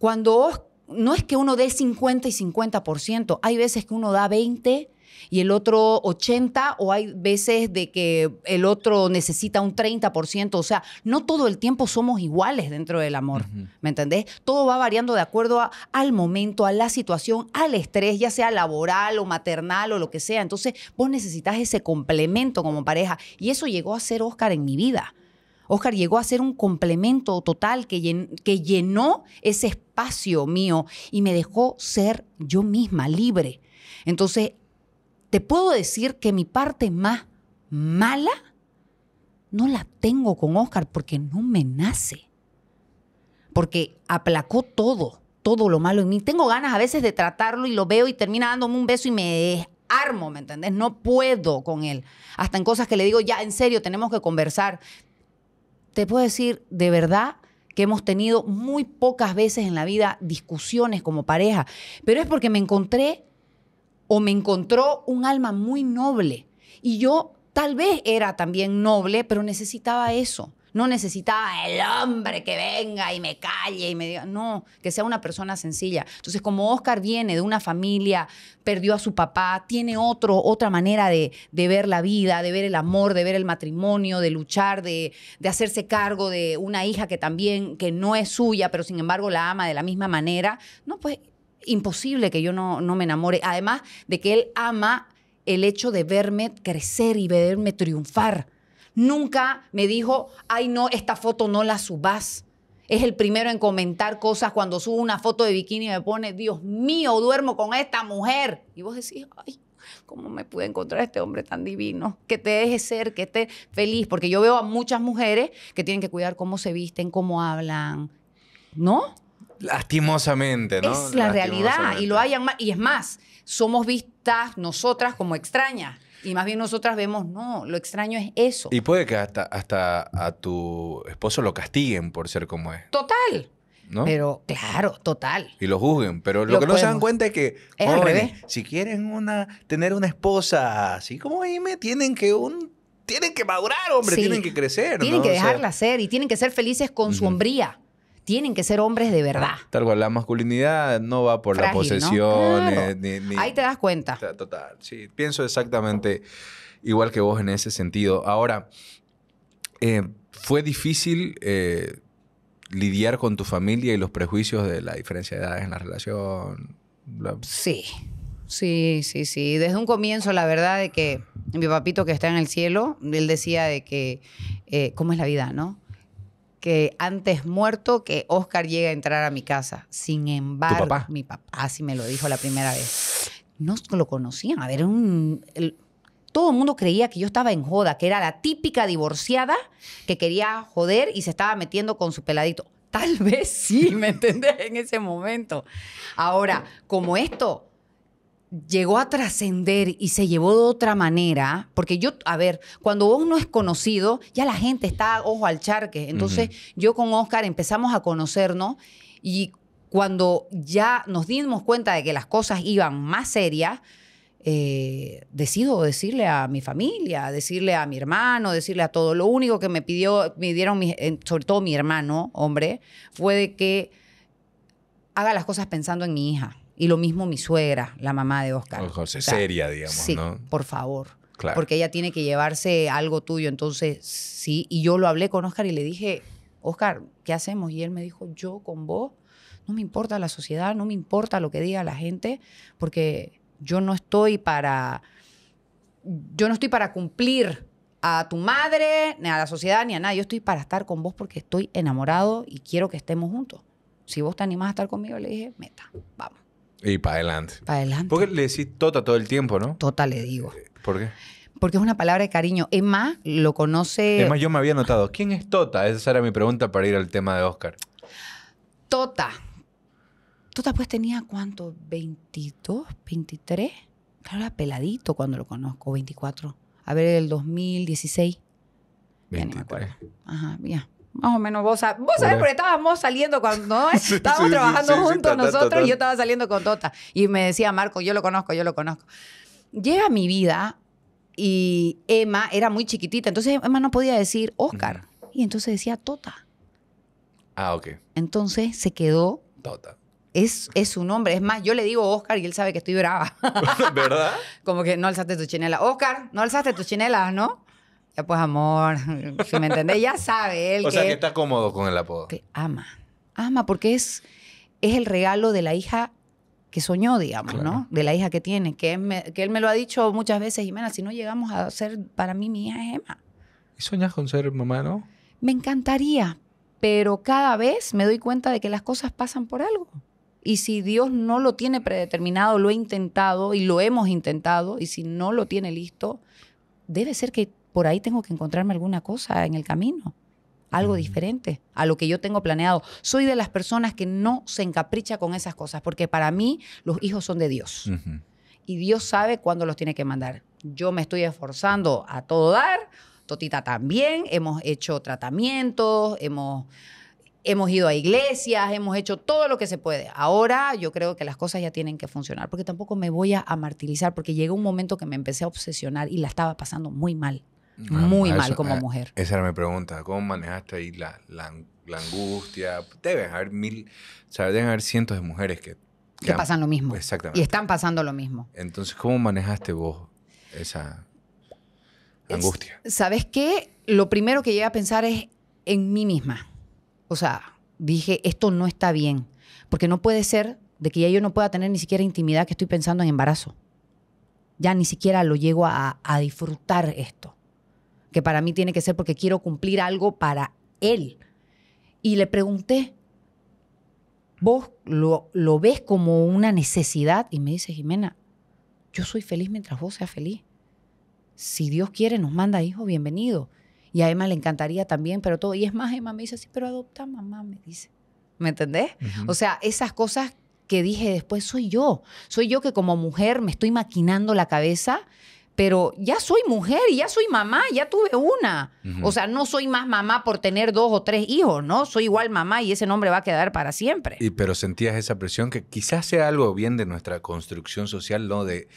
Cuando no es que uno dé 50 y 50%, hay veces que uno da 20 y el otro 80 o hay veces de que el otro necesita un 30%, o sea, no todo el tiempo somos iguales dentro del amor, ¿me entendés? Todo va variando de acuerdo al momento, a la situación, al estrés, ya sea laboral o maternal o lo que sea, entonces vos necesitas ese complemento como pareja y eso llegó a ser Oscar en mi vida. Oscar llegó a ser un complemento total que, llenó ese espacio mío y me dejó ser yo misma, libre. Entonces, te puedo decir que mi parte más mala no la tengo con Oscar porque no me nace. Porque aplacó todo, todo lo malo en mí. Tengo ganas a veces de tratarlo y lo veo y termina dándome un beso y me armo, ¿me entendés? No puedo con él. Hasta en cosas que le digo, ya, en serio, tenemos que conversar. Te puedo decir, de verdad, que hemos tenido muy pocas veces en la vida discusiones como pareja, pero es porque me encontré o me encontró un alma muy noble. Y yo tal vez era también noble, pero necesitaba eso. No necesitaba el hombre que venga y me calle y me diga, no, que sea una persona sencilla. Entonces, como Oscar viene de una familia, perdió a su papá, tiene otro, otra manera de, ver la vida, de ver el amor, de ver el matrimonio, de luchar, de, de, hacerse cargo de una hija que también, que no es suya, pero sin embargo la ama de la misma manera. No, pues imposible que yo no, me enamore. Además de que él ama el hecho de verme crecer y verme triunfar. Nunca me dijo, ay no, esta foto no la subas. Es el primero en comentar cosas cuando subo una foto de bikini y me pone, Dios mío, duermo con esta mujer. Y vos decís, ay, ¿cómo me pude encontrar este hombre tan divino? Que te deje ser, que esté feliz. Porque yo veo a muchas mujeres que tienen que cuidar cómo se visten, cómo hablan. ¿No? Lastimosamente, ¿no? Es la realidad y lo hayan más. Y es más, somos vistas nosotras como extrañas. Y más bien nosotras vemos, no, lo extraño es eso. Y puede que hasta, hasta a tu esposo lo castiguen por ser como es. Total. ¿No? Pero claro, total. Y lo juzguen, pero lo, que no se dan cuenta es que si quieren una tener una esposa así como Ime, tienen que un tienen que madurar, hombre, tienen que crecer, tienen que dejarla ser y tienen que ser felices con su hombría tienen que ser hombres de verdad. Tal cual, la masculinidad no va por la posesión. Eh, Ahí te das cuenta. Total, sí, pienso exactamente igual que vos en ese sentido. Ahora, eh, fue difícil eh, lidiar con tu familia y los prejuicios de la diferencia de edades en la relación. Sí, sí, sí, sí. Desde un comienzo, la verdad, de que mi papito que está en el cielo, él decía de que, ¿cómo es la vida, no? que antes muerto que Oscar llegue a entrar a mi casa. Sin embargo, mi papá así me lo dijo la primera vez. No lo conocían. A ver, un, todo el mundo creía que yo estaba en joda, que era la típica divorciada que quería joder y se estaba metiendo con su peladito. Tal vez sí, ¿me entendés? En ese momento. Ahora, como esto llegó a trascender y se llevó de otra manera, porque yo, a ver, cuando vos no es conocido, ya la gente está ojo al charque. Entonces, yo con Oscar empezamos a conocernos y cuando ya nos dimos cuenta de que las cosas iban más serias, eh, decido decirle a mi familia, decirle a mi hermano, decirle a todo. Lo único que me pidió, me dieron, sobre todo mi hermano, hombre, fue de que haga las cosas pensando en mi hija. Y lo mismo mi suegra, la mamá de Oscar. seria, digamos, sí, por favor. Claro. Porque ella tiene que llevarse algo tuyo. Entonces, sí. Y yo lo hablé con Oscar y le dije, Oscar, ¿qué hacemos? Y él me dijo, yo con vos, no me importa la sociedad, no me importa lo que diga la gente, porque yo no estoy para, yo no estoy para cumplir a tu madre, ni a la sociedad, ni a nada. Yo estoy para estar con vos porque estoy enamorado y quiero que estemos juntos. Si vos te animás a estar conmigo, le dije, meta, vamos. Y para adelante. Para adelante. Porque le decís tota todo el tiempo, ¿no? Tota le digo. Eh, ¿Por qué? Porque es una palabra de cariño. Emma lo conoce. Emma, yo me había notado. ¿Quién es Tota? Esa era mi pregunta para ir al tema de Oscar. Tota. Tota, pues tenía cuánto? ¿22? ¿23? Claro, era peladito cuando lo conozco, 24. A ver, el 2016. ¿24? Ajá, ya. Más o menos vos, sabés, vos porque estábamos saliendo cuando estábamos trabajando juntos nosotros y yo estaba saliendo con Tota. Y me decía Marco, yo lo conozco, yo lo conozco. Llega mi vida y Emma era muy chiquitita, entonces Emma no podía decir Oscar. Y entonces decía Tota. Ah, ok. Entonces se quedó. Tota. Es, es su nombre. Es más, yo le digo Oscar y él sabe que estoy brava. ¿Verdad? Como que no alzaste tu chinela. Oscar, no alzaste tus chinelas, ¿no? pues amor, si me entendés, ya sabe él. O sea que está cómodo con el apodo. Que ama, ama, porque es, es el regalo de la hija que soñó, digamos, ¿no? De la hija que tiene, que, él me lo ha dicho muchas veces, Jimena, si no llegamos a ser, para mí mi hija es Emma. ¿Y soñas con ser mamá, no? Me encantaría, pero cada vez me doy cuenta de que las cosas pasan por algo. Y si Dios no lo tiene predeterminado, lo he intentado y lo hemos intentado, y si no lo tiene listo, debe ser que por ahí tengo que encontrarme alguna cosa en el camino, algo diferente a lo que yo tengo planeado. Soy de las personas que no se encapricha con esas cosas, porque para mí los hijos son de Dios. Y Dios sabe cuándo los tiene que mandar. Yo me estoy esforzando a todo dar, Totita también, hemos hecho tratamientos, hemos hemos ido a iglesias, hemos hecho todo lo que se puede. Ahora yo creo que las cosas ya tienen que funcionar, porque tampoco me voy a, martirizar, porque llegó un momento que me empecé a obsesionar y la estaba pasando muy mal muy mal como ah, mujer. Esa era mi pregunta. ¿Cómo manejaste ahí la, angustia? Deben haber mil, o deben haber cientos de mujeres que... pasan lo mismo. Exactamente. Y están pasando lo mismo. Entonces, ¿cómo manejaste vos esa angustia? ¿Sabes qué? Lo primero que llegué a pensar es en mí misma. O sea, dije, esto no está bien. Porque no puede ser de que ya yo no pueda tener ni siquiera intimidad que estoy pensando en embarazo. Ya ni siquiera lo llego a disfrutar esto que para mí tiene que ser porque quiero cumplir algo para él. Y le pregunté, ¿vos lo, ves como una necesidad? Y me dice, Jimena, yo soy feliz mientras vos seas feliz. Si Dios quiere, nos manda hijo, bienvenido. Y a Emma le encantaría también, pero todo. Y es más, Emma me dice, sí, pero adopta mamá, me dice. ¿Me entendés? O sea, esas cosas que dije después, soy yo. Soy yo que como mujer me estoy maquinando la cabeza pero ya soy mujer y ya soy mamá, ya tuve una. O sea, no soy más mamá por tener dos o tres hijos, ¿no? Soy igual mamá y ese nombre va a quedar para siempre. Y pero sentías esa presión que quizás sea algo bien de nuestra construcción social, ¿no? De,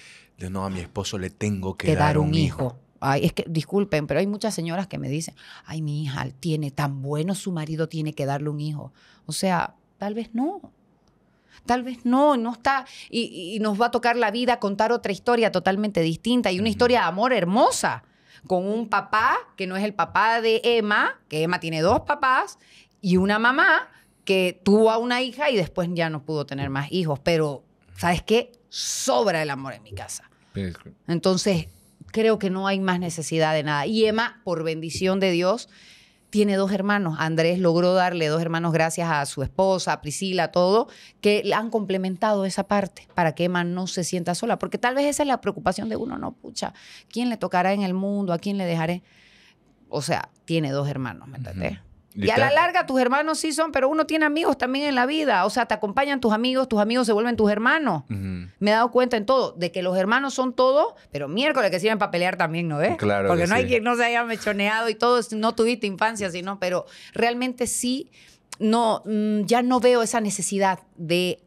no, a mi esposo le tengo que, dar, un, hijo. hijo. Ay, es que disculpen, pero hay muchas señoras que me dicen, ay, mi hija tiene tan bueno su marido, tiene que darle un hijo. O sea, tal vez no tal vez no, no está, y, nos va a tocar la vida contar otra historia totalmente distinta y una historia de amor hermosa con un papá que no es el papá de Emma, que Emma tiene dos papás, y una mamá que tuvo a una hija y después ya no pudo tener más hijos. Pero, ¿sabes qué? Sobra el amor en mi casa. Entonces, creo que no hay más necesidad de nada. Y Emma, por bendición de Dios, tiene dos hermanos. Andrés logró darle dos hermanos gracias a su esposa, a Priscila, a todo, que han complementado esa parte para que Emma no se sienta sola. Porque tal vez esa es la preocupación de uno, no, pucha, ¿quién le tocará en el mundo? ¿A quién le dejaré? O sea, tiene dos hermanos, ¿me y, a la larga tus hermanos sí son, pero uno tiene amigos también en la vida. O sea, te acompañan tus amigos, tus amigos se vuelven tus hermanos. Me he dado cuenta en todo, de que los hermanos son todo, pero miércoles que sirven para pelear también, ¿no ves? Claro. Porque no hay quien no se haya mechoneado y todo, no tuviste infancia, sino, pero realmente sí, no, mm, ya no veo esa necesidad de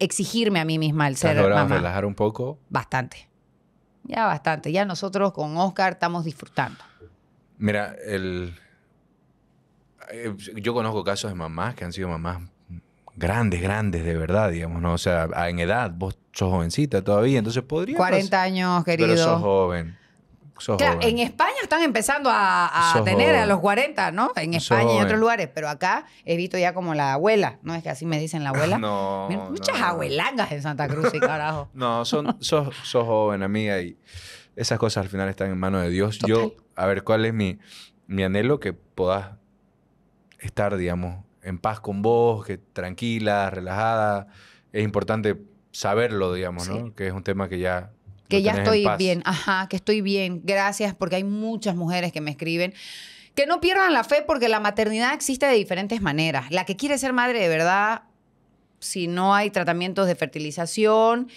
exigirme a mí misma el ser mamá. relajar un poco? Bastante. Ya bastante. Ya nosotros con Oscar estamos disfrutando. Mira, el eh, yo conozco casos de mamás que han sido mamás grandes, grandes de verdad, digamos, ¿no? O sea, en edad, vos sos jovencita todavía, entonces podría... 40 años, querido. Pero sos joven. Sos claro, en España están empezando a, tener a los 40, ¿no? En España y en otros lugares, pero acá he visto ya como la abuela, ¿no? Es que así me dicen la abuela. No. muchas abuelangas en Santa Cruz y carajo. no, sos, joven, amiga, y esas cosas al final están en manos de Dios. Yo, a ver, ¿cuál es mi, mi anhelo? Que puedas estar, digamos, en paz con vos, que tranquila, relajada. Es importante saberlo, digamos, ¿no? Que es un tema que ya que ya estoy bien, ajá, que estoy bien, gracias, porque hay muchas mujeres que me escriben. Que no pierdan la fe porque la maternidad existe de diferentes maneras. La que quiere ser madre de verdad, si no hay tratamientos de fertilización,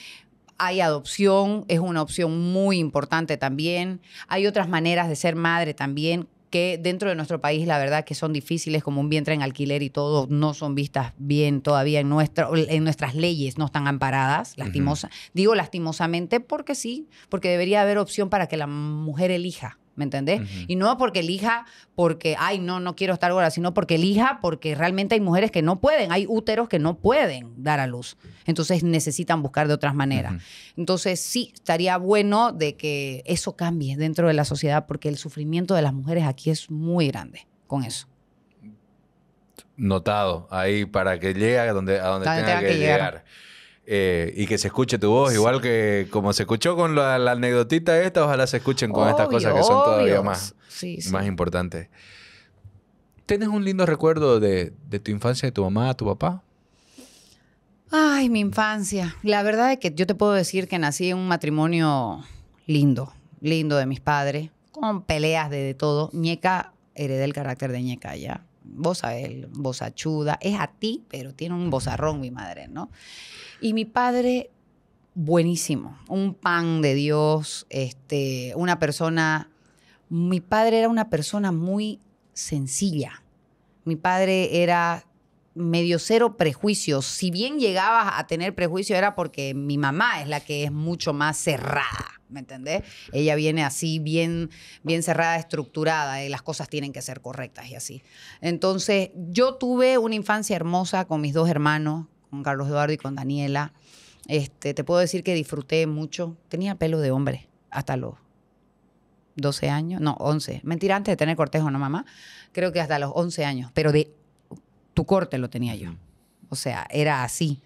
hay adopción, es una opción muy importante también. Hay otras maneras de ser madre también que dentro de nuestro país la verdad que son difíciles, como un vientre en alquiler y todo, no son vistas bien todavía en, nuestra, en nuestras leyes, no están amparadas, lastimosa. Digo lastimosamente porque sí, porque debería haber opción para que la mujer elija. ¿me entendés? Y no porque elija porque, ay, no, no quiero estar ahora, sino porque elija porque realmente hay mujeres que no pueden, hay úteros que no pueden dar a luz. Entonces necesitan buscar de otras maneras. Entonces sí, estaría bueno de que eso cambie dentro de la sociedad porque el sufrimiento de las mujeres aquí es muy grande con eso. Notado, ahí para que llegue a donde, a donde, tenga, que, llegar. llegar. Eh, y que se escuche tu voz, igual que como se escuchó con la, anécdota esta, ojalá se escuchen con estas cosas que son todavía más, más importantes. ¿Tienes un lindo recuerdo de, tu infancia, de tu mamá, tu papá? Ay, mi infancia. La verdad es que yo te puedo decir que nací en un matrimonio lindo, lindo de mis padres, con peleas de, todo. Ñeca, heredé el carácter de Ñeca ya bosa él, chuda, es a ti, pero tiene un bozarrón mi madre, ¿no? Y mi padre, buenísimo, un pan de Dios, este, una persona, mi padre era una persona muy sencilla, mi padre era medio cero prejuicios, si bien llegabas a tener prejuicio era porque mi mamá es la que es mucho más cerrada. ¿me entendés? Ella viene así bien, bien cerrada, estructurada, y eh, las cosas tienen que ser correctas y así. Entonces, yo tuve una infancia hermosa con mis dos hermanos, con Carlos Eduardo y con Daniela. Este, te puedo decir que disfruté mucho. Tenía pelo de hombre hasta los 12 años, no, 11. Mentira, antes de tener cortejo, no mamá. Creo que hasta los 11 años, pero de tu corte lo tenía yo. O sea, era así.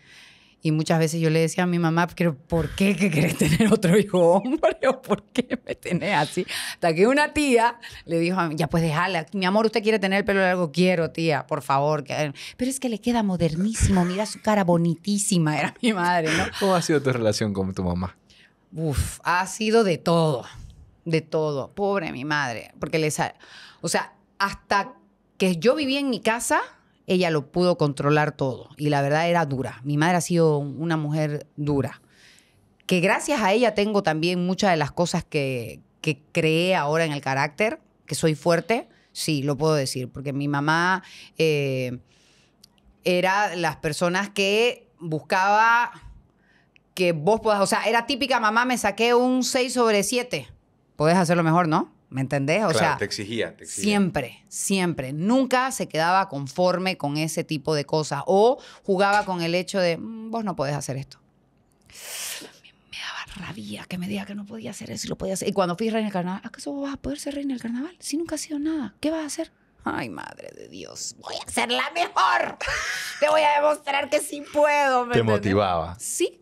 Y muchas veces yo le decía a mi mamá, pero ¿por qué que querés tener otro hijo hombre? por qué me tenés así? Hasta que una tía le dijo a mí, ya pues déjala, mi amor, ¿usted quiere tener el pelo largo? Quiero, tía, por favor. Pero es que le queda modernísimo, mira su cara bonitísima, era mi madre, ¿no? ¿Cómo ha sido tu relación con tu mamá? Uf, ha sido de todo, de todo. Pobre mi madre, porque le sale. O sea, hasta que yo vivía en mi casa ella lo pudo controlar todo. Y la verdad era dura. Mi madre ha sido una mujer dura. Que gracias a ella tengo también muchas de las cosas que, que creé ahora en el carácter, que soy fuerte. Sí, lo puedo decir, porque mi mamá eh, era las personas que buscaba que vos puedas, o sea, era típica mamá, me saqué un 6 sobre 7. Podés hacerlo mejor, ¿no? ¿Me entendés? O sea, te exigía, Siempre, siempre. Nunca se quedaba conforme con ese tipo de cosas o jugaba con el hecho de, mm, vos no podés hacer esto. Me, daba rabia que me diga que no podía hacer eso y lo podía hacer. Y cuando fui reina del carnaval, ¿acaso vas a poder ser reina del carnaval? Si nunca has sido nada, ¿qué vas a hacer? Ay, madre de Dios, voy a ser la mejor. Te voy a demostrar que sí puedo. ¿me Te motivaba. Sí,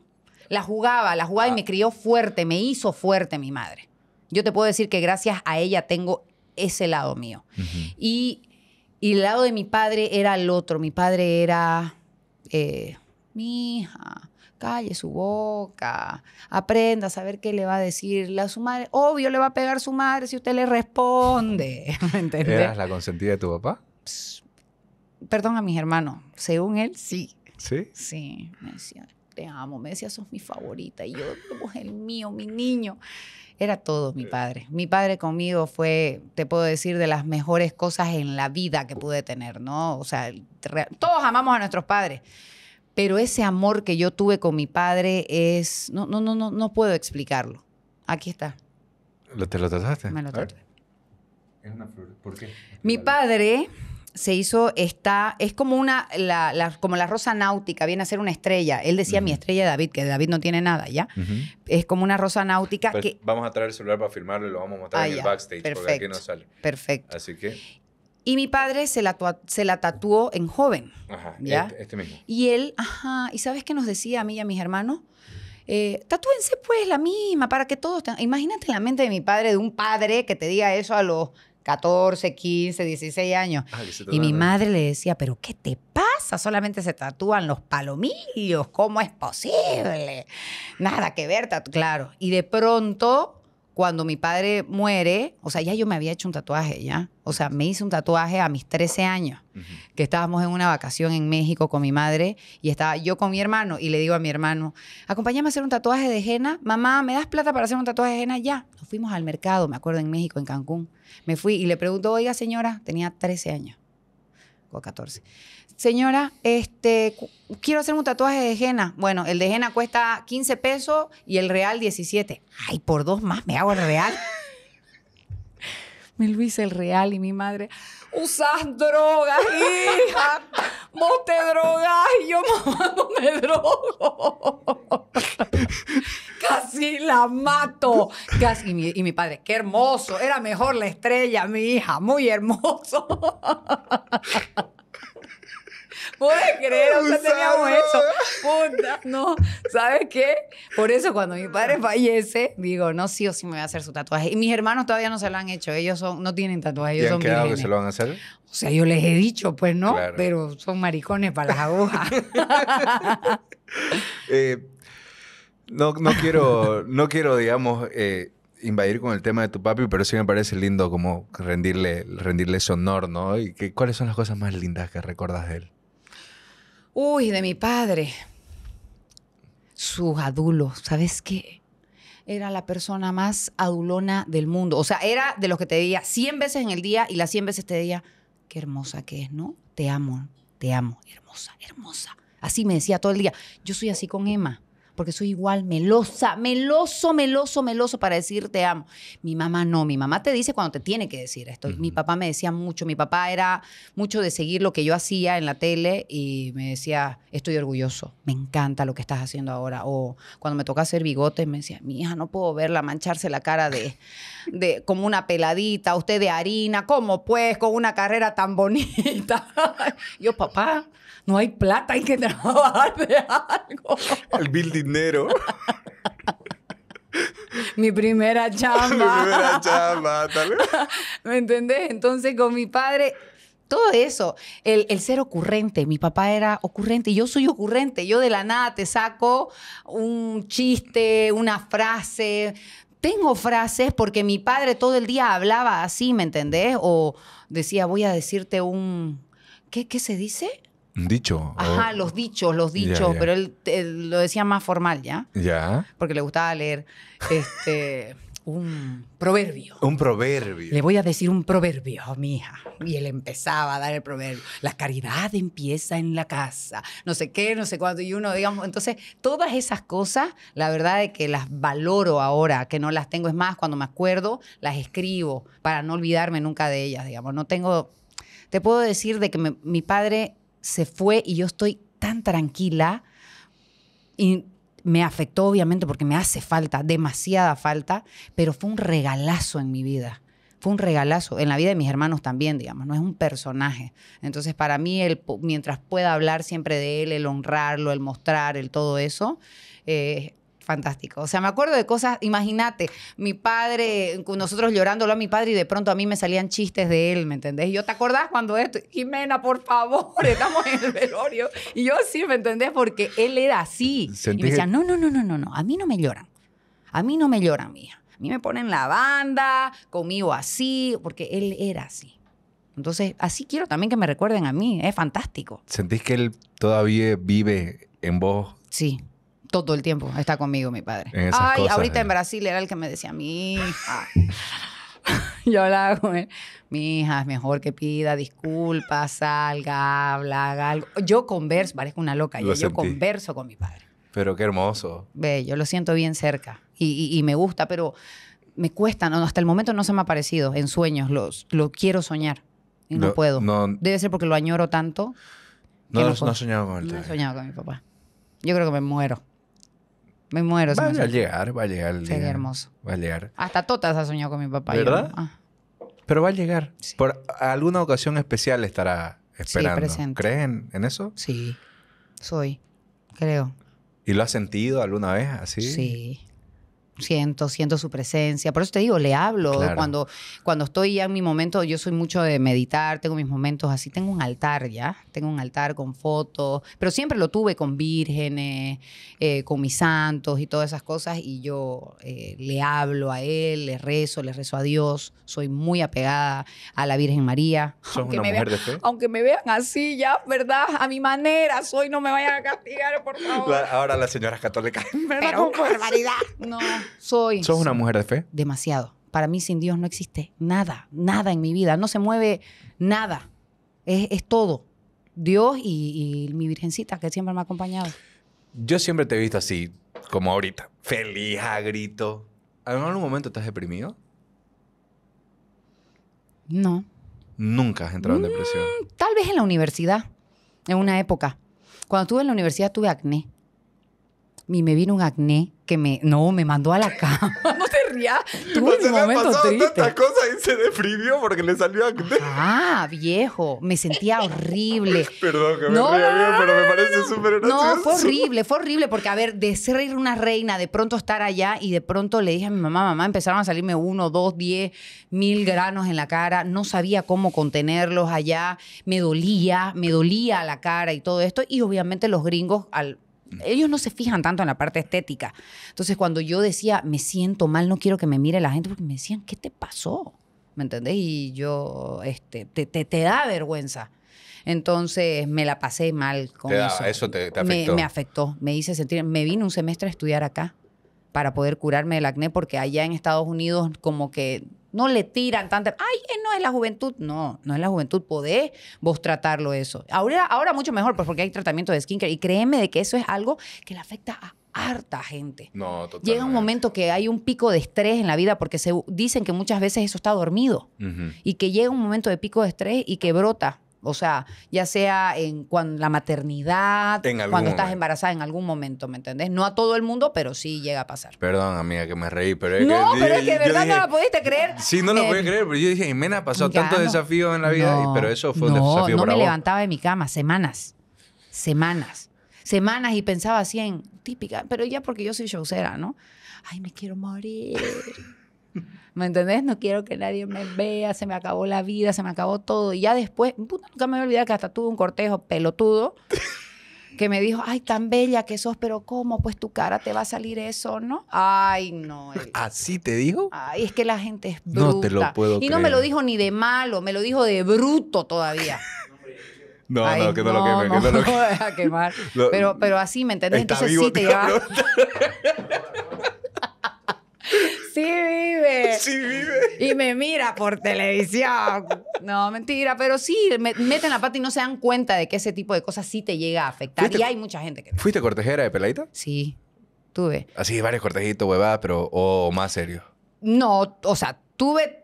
la jugaba, la jugaba y ah. me crió fuerte, me hizo fuerte mi madre. Yo te puedo decir que gracias a ella tengo ese lado mío. y, y, el lado de mi padre era el otro. Mi padre era, eh, mi hija, calle su boca, aprenda a saber qué le va a decir a su madre. Obvio le va a pegar su madre si usted le responde. ¿Eras la consentida de tu papá? perdón a mis hermanos. Según él, sí. ¿Sí? Sí, me decía, te amo, me decía, sos mi favorita. Y yo, como el mío, mi niño. Era todo mi eh. padre. Mi padre conmigo fue, te puedo decir, de las mejores cosas en la vida que pude tener, ¿no? O sea, todos amamos a nuestros padres, pero ese amor que yo tuve con mi padre es, no, no, no, no, no puedo explicarlo. Aquí está. ¿Te lo trataste? Me lo traté. Es una flor. ¿Por qué? Mi padre se hizo esta, es como una, la, como la rosa náutica, viene a ser una estrella. Él decía mi estrella David, que David no tiene nada, ¿ya? Es como una rosa náutica pues que... Vamos a traer el celular para filmarlo y lo vamos a mostrar ah, en el backstage, Perfecto. no sale. Perfecto. Así que... Y mi padre se la, se la tatuó en joven. Ajá, ¿ya? Este, este, mismo. Y él, ajá, ¿y sabes qué nos decía a mí y a mis hermanos? Eh, tatúense pues la misma para que todos... Imagínate la mente de mi padre, de un padre que te diga eso a los 14, 15, 16 años. Ah, y mi madre le decía, pero ¿qué te pasa? Solamente se tatúan los palomillos, ¿cómo es posible? Nada que ver, claro. Y de pronto cuando mi padre muere, o sea, ya yo me había hecho un tatuaje, ¿ya? O sea, me hice un tatuaje a mis 13 años, que estábamos en una vacación en México con mi madre y estaba yo con mi hermano y le digo a mi hermano, acompáñame a hacer un tatuaje de henna, mamá, ¿me das plata para hacer un tatuaje de henna? Ya, nos fuimos al mercado, me acuerdo, en México, en Cancún. Me fui y le pregunto, oiga señora, tenía 13 años, o 14 señora, este, quiero hacer un tatuaje de henna. Bueno, el de henna cuesta 15 pesos y el real 17. Ay, por dos más me hago el real. me lo hice el real y mi madre, usas drogas, hija, vos te drogas y yo mamá no me drogo. Casi la mato. y mi padre, qué hermoso, era mejor la estrella, mi hija, muy hermoso. Puedes creer, o sea, teníamos eso. Puta, no. ¿Sabes qué? Por eso cuando mi padre fallece, digo, no, sí o sí me voy a hacer su tatuaje. Y mis hermanos todavía no se lo han hecho. Ellos no tienen tatuaje, ellos ¿Y han quedado que se lo van a hacer? O sea, yo les he dicho, pues no, pero son maricones para las agujas. Eh, no, no quiero, no quiero, digamos, eh, invadir con el tema de tu papi, pero sí me parece lindo como rendirle, rendirle ese honor, ¿no? ¿Y cuáles son las cosas más lindas que recordas de él? Uy, de mi padre. Su adulos, ¿sabes qué? Era la persona más adulona del mundo. O sea, era de los que te veía 100 veces en el día y las 100 veces te decía, qué hermosa que es, ¿no? Te amo, te amo, hermosa, hermosa. Así me decía todo el día. Yo soy así con Emma porque soy igual melosa, meloso, meloso, meloso para decir te amo. Mi mamá no, mi mamá te dice cuando te tiene que decir esto. Mi papá me decía mucho, mi papá era mucho de seguir lo que yo hacía en la tele y me decía, estoy orgulloso, me encanta lo que estás haciendo ahora. O cuando me toca hacer bigotes, me decía, mi hija, no puedo verla mancharse la cara de, de como una peladita, usted de harina, ¿cómo pues con una carrera tan bonita? yo, papá no hay plata, hay que trabajar de algo. El bill dinero. mi primera chamba. mi primera chamba, tal ¿Me entendés? Entonces, con mi padre, todo eso, el, ser ocurrente, mi papá era ocurrente, yo soy ocurrente, yo de la nada te saco un chiste, una frase. Tengo frases porque mi padre todo el día hablaba así, ¿me entendés? O decía, voy a decirte un... ¿Qué, qué se dice? Dicho. Ajá, los dichos, los dichos, pero él, lo decía más formal, ¿ya? Ya. Porque le gustaba leer este un proverbio. Un proverbio. Le voy a decir un proverbio a mi hija. Y él empezaba a dar el proverbio. La caridad empieza en la casa. No sé qué, no sé cuándo Y uno, digamos, entonces, todas esas cosas, la verdad es que las valoro ahora, que no las tengo. Es más, cuando me acuerdo, las escribo para no olvidarme nunca de ellas, digamos. No tengo, te puedo decir de que mi padre se fue y yo estoy tan tranquila y me afectó obviamente porque me hace falta, demasiada falta, pero fue un regalazo en mi vida. Fue un regalazo en la vida de mis hermanos también, digamos, no es un personaje. Entonces, para mí, el, mientras pueda hablar siempre de él, el honrarlo, el mostrar, el todo eso, eh, fantástico. O sea, me acuerdo de cosas, imagínate, mi padre, nosotros llorándolo a mi padre y de pronto a mí me salían chistes de él, ¿me entendés? Y yo, ¿te acordás cuando esto? Jimena, por favor, estamos en el velorio. Y yo sí, ¿me entendés? Porque él era así. Y me decían, no, no, no, no, no, no, a mí no me lloran. A mí no me lloran, mía. A mí me ponen la banda, conmigo así, porque él era así. Entonces, así quiero también que me recuerden a mí. Es fantástico. ¿Sentís que él todavía vive en vos? Sí todo el tiempo está conmigo mi padre. Ay, ahorita eh. en Brasil era el que me decía, mi hija. Yo la hago eh, mi hija, es mejor que pida disculpas, salga, habla, algo. Yo converso, parezco una loca, yo, yo converso con mi padre. Pero qué hermoso. Ve, yo lo siento bien cerca y, me gusta, pero me cuesta, no, hasta el momento no se me ha parecido en sueños, los, lo quiero soñar y no, puedo. Debe ser porque lo añoro tanto. No, no, he soñado con él. No he soñado con mi papá. Yo creo que me muero. Me muero. Va a llegar, va a llegar Sería hermoso. Va a llegar. Hasta Totas ha soñado con mi papá. ¿Verdad? Ah. Pero va a llegar. Por alguna ocasión especial estará esperando. Sí, ¿Creen en eso? Sí. Soy. Creo. ¿Y lo has sentido alguna vez así? Sí siento, siento su presencia. Por eso te digo, le hablo. Cuando, cuando estoy ya en mi momento, yo soy mucho de meditar, tengo mis momentos así, tengo un altar ya, tengo un altar con fotos, pero siempre lo tuve con vírgenes, eh, con mis santos y todas esas cosas, y yo eh, le hablo a él, le rezo, le rezo a Dios, soy muy apegada a la Virgen María. aunque, me vean, aunque me vean así ya, ¿verdad? A mi manera soy, no me vayan a castigar, por favor. ahora las señoras católicas. Pero con barbaridad. No soy. ¿Sos una mujer de fe? Demasiado. Para mí sin Dios no existe nada, nada en mi vida. No se mueve nada. Es, todo. Dios y, mi virgencita que siempre me ha acompañado. Yo siempre te he visto así, como ahorita. Feliz, a grito. ¿En algún momento estás deprimido? No. ¿Nunca has entrado en mm, depresión? tal vez en la universidad, en una época. Cuando estuve en la universidad tuve acné y me vino un acné que me, no, me mandó a la cama. no te rías. Tuve un momento triste. tantas cosas y se deprimió porque le salió acné. Ah, viejo, me sentía horrible. Perdón que me bien, pero me parece súper No, fue horrible, fue horrible porque, a ver, de ser una reina, de pronto estar allá y de pronto le dije a mi mamá, mamá, empezaron a salirme uno, dos, diez, mil granos en la cara. No sabía cómo contenerlos allá. Me dolía, me dolía la cara y todo esto. Y obviamente los gringos, al ellos no se fijan tanto en la parte estética. Entonces, cuando yo decía, me siento mal, no quiero que me mire la gente, porque me decían, ¿qué te pasó? ¿Me entendés? Y yo, este, te, da vergüenza. Entonces me la pasé mal con eso. te, afectó. Me, me, afectó, me hice sentir. Me vine un semestre a estudiar acá para poder curarme del acné, porque allá en Estados Unidos, como que no le tiran tanta. Ay, eh, no es la juventud. No, no es la juventud. Podés vos tratarlo eso. Ahora, ahora mucho mejor, pues, porque hay tratamiento de care. Y créeme de que eso es algo que le afecta a harta gente. No, totalmente. Llega un momento que hay un pico de estrés en la vida porque se dicen que muchas veces eso está dormido y que llega un momento de pico de estrés y que brota o sea, ya sea en cuando, la maternidad, cuando estás embarazada en algún momento, ¿me entendés? No a todo el mundo, pero sí llega a pasar. Perdón, amiga, que me reí, pero es No, pero es que de verdad no la pudiste creer. Sí, no lo eh, creer, pero yo dije, Jimena ha pasado tantos desafíos en la vida, pero eso fue un desafío no para No, me levantaba de mi cama semanas, semanas, semanas y pensaba así en típica, pero ya porque yo soy showcera, ¿no? Ay, me quiero morir. ¿Me entendés? No quiero que nadie me vea, se me acabó la vida, se me acabó todo. Y ya después, puta, nunca me voy a olvidar que hasta tuve un cortejo pelotudo que me dijo, ay, tan bella que sos, pero ¿cómo? Pues tu cara te va a salir eso, ¿no? Ay, no. ¿Así te dijo? Ay, es que la gente es bruta. No te lo puedo Y no me lo dijo ni de malo, me lo dijo de bruto todavía. No, no, que no, lo queme, no, que no lo queme. No, lo deja quemar. pero, pero así, ¿me entendés? Entonces sí te llevas. sí vive. Sí vive. Y me mira por televisión. No, mentira, pero sí, meten la pata y no se dan cuenta de que ese tipo de cosas sí te llega a afectar. Y hay mucha gente que... ¿Fuiste cortejera de peladita? Sí, tuve. Así, varios cortejitos, huevadas, pero o más serio. No, o sea, tuve,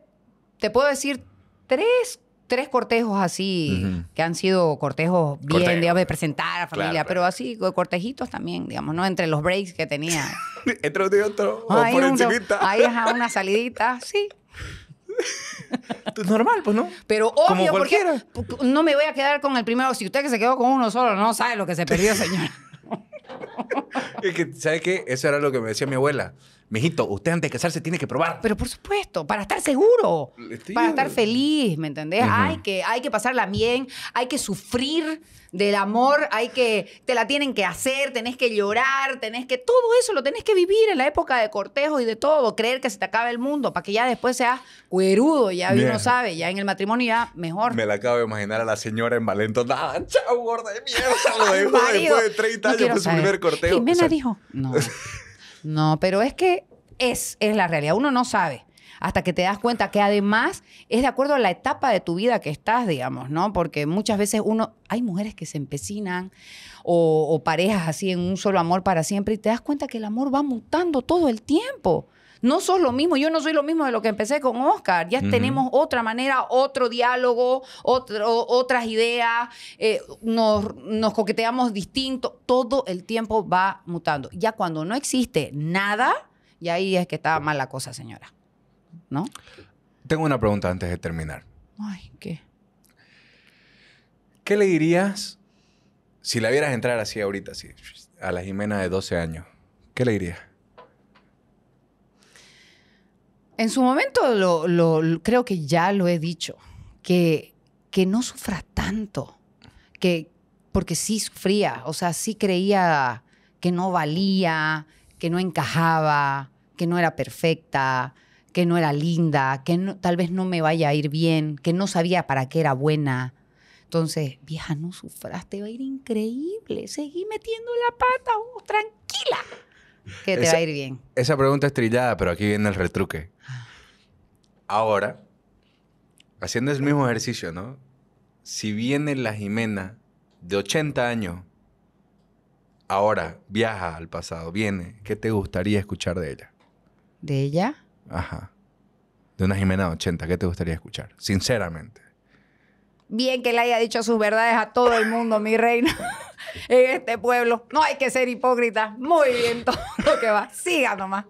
te puedo decir, tres tres cortejos así, que han sido cortejos bien, digamos, de presentar a la familia, pero así, cortejitos también, digamos, ¿no? Entre los breaks que tenía. Entre uno y otro, ahí por a una salidita, sí. Pues normal, pues, ¿no? Pero obvio, porque no me voy a quedar con el primero. Si usted que se quedó con uno solo no sabe lo que se perdió, señora. es que, ¿sabe qué? Eso era lo que me decía mi abuela mijito, usted antes de casarse tiene que probar. Pero por supuesto, para estar seguro, para estar feliz, ¿me entendés? hay, que, hay que pasarla bien, hay que sufrir del amor, hay que, te la tienen que hacer, tenés que llorar, tenés que, todo eso lo tenés que vivir en la época de cortejo y de todo, creer que se te acaba el mundo, para que ya después seas cuerudo, ya uno sabe, ya en el matrimonio ya mejor. Me la acabo de imaginar a la señora en Valentón, ah, chao, gorda de mierda, lo dejó después de 30 años con su primer cortejo. ¿Quién o dijo, no. No, pero es que es, es la realidad. Uno no sabe hasta que te das cuenta que además es de acuerdo a la etapa de tu vida que estás, digamos, ¿no? Porque muchas veces uno, hay mujeres que se empecinan o, o, parejas así en un solo amor para siempre y te das cuenta que el amor va mutando todo el tiempo no sos lo mismo, yo no soy lo mismo de lo que empecé con Oscar, ya tenemos otra manera, otro diálogo, otras ideas, eh, nos, coqueteamos distinto, todo el tiempo va mutando. Ya cuando no existe nada, y ahí es que está mal la cosa, señora. ¿No? Tengo una pregunta antes de terminar. Ay, ¿qué? ¿Qué le dirías si la vieras entrar así ahorita, así, a la Jimena de 12 años? ¿Qué le dirías? En su momento lo, creo que ya lo he dicho, que, que no sufra tanto, que, porque sí sufría, o sea, sí creía que no valía, que no encajaba, que no era perfecta, que no era linda, que tal vez no me vaya a ir bien, que no sabía para qué era buena. Entonces, vieja, no sufras, te va a ir increíble. Seguí metiendo la pata, oh, tranquila, que te va a ir bien. Esa pregunta es trillada, pero aquí viene el retruque. Ahora, haciendo el mismo ejercicio, ¿no? Si viene la Jimena de 80 años, ahora viaja al pasado, viene, ¿qué te gustaría escuchar de ella? ¿De ella? Ajá. De una Jimena de 80, ¿qué te gustaría escuchar? Sinceramente. Bien que le haya dicho sus verdades a todo el mundo, mi reina, en este pueblo. No hay que ser hipócrita. Muy bien todo lo que va. Siga nomás.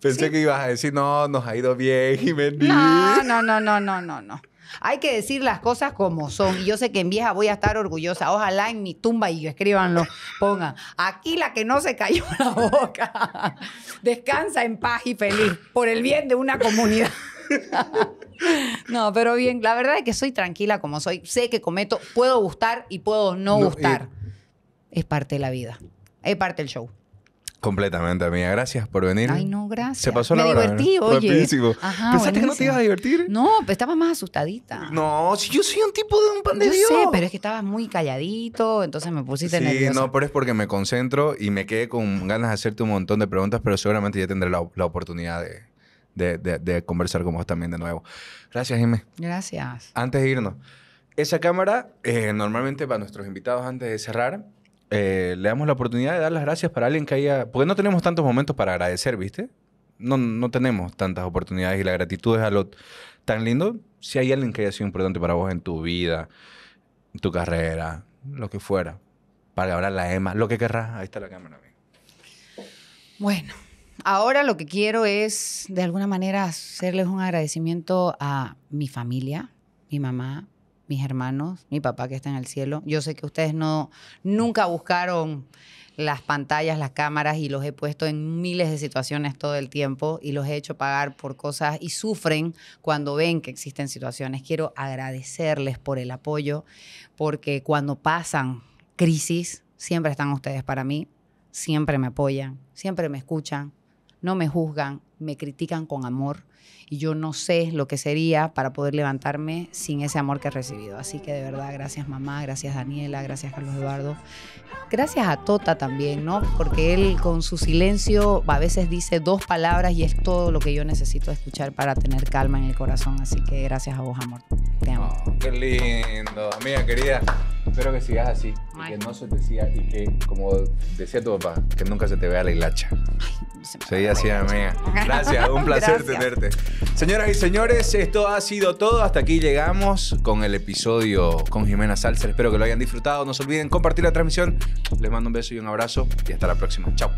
Pensé que ibas a decir, no, nos ha ido bien, y No, no, no, no, no, no, no. Hay que decir las cosas como son. Y yo sé que en vieja voy a estar orgullosa. Ojalá en mi tumba, y yo escríbanlo, pongan, aquí la que no se cayó la boca. Descansa en paz y feliz, por el bien de una comunidad. No, pero bien, la verdad es que soy tranquila como soy. Sé que cometo, puedo gustar y puedo no, gustar. es parte de la vida, es parte del show. Completamente, amiga. Gracias por venir. Ay, no, gracias. Se pasó la Me hora. Me divertí, oye. ¿Pensaste que no te ibas a divertir? No, estaba más asustadita. No, si yo soy un tipo de un pan de sé, pero es que estabas muy calladito, entonces me pusiste nerviosa. Sí, no, pero es porque me concentro y me quedé con ganas de hacerte un montón de preguntas, pero seguramente ya tendré la, la oportunidad de, de, conversar con vos también de nuevo. Gracias, Jimé. Gracias. Antes de irnos, esa cámara, eh, normalmente para nuestros invitados, antes de cerrar, eh, le damos la oportunidad de dar las gracias para alguien que haya... Porque no tenemos tantos momentos para agradecer, ¿viste? No, tenemos tantas oportunidades y la gratitud es algo tan lindo. Si hay alguien que haya sido importante para vos en tu vida, en tu carrera, lo que fuera. Para hablar la EMA, lo que querrás. Ahí está la cámara. Bueno, ahora lo que quiero es, de alguna manera, hacerles un agradecimiento a mi familia, mi mamá, mis hermanos, mi papá que está en el cielo. Yo sé que ustedes no nunca buscaron las pantallas, las cámaras y los he puesto en miles de situaciones todo el tiempo y los he hecho pagar por cosas y sufren cuando ven que existen situaciones. Quiero agradecerles por el apoyo porque cuando pasan crisis siempre están ustedes para mí, siempre me apoyan, siempre me escuchan, no me juzgan, me critican con amor y yo no sé lo que sería para poder levantarme sin ese amor que he recibido. Así que de verdad, gracias mamá, gracias Daniela, gracias Carlos Eduardo, gracias a Tota también, ¿no? Porque él con su silencio a veces dice dos palabras y es todo lo que yo necesito escuchar para tener calma en el corazón. Así que gracias a vos, amor. Te amo. Oh, qué lindo, amiga querida. Espero que sigas así, que no se te siga y que, como decía tu papá, que nunca se te vea la hilacha. así, amiga. Gracias, un placer tenerte. Señoras y señores, esto ha sido todo. Hasta aquí llegamos con el episodio con Jimena Salser. Espero que lo hayan disfrutado. No se olviden compartir la transmisión. Les mando un beso y un abrazo y hasta la próxima. Chao.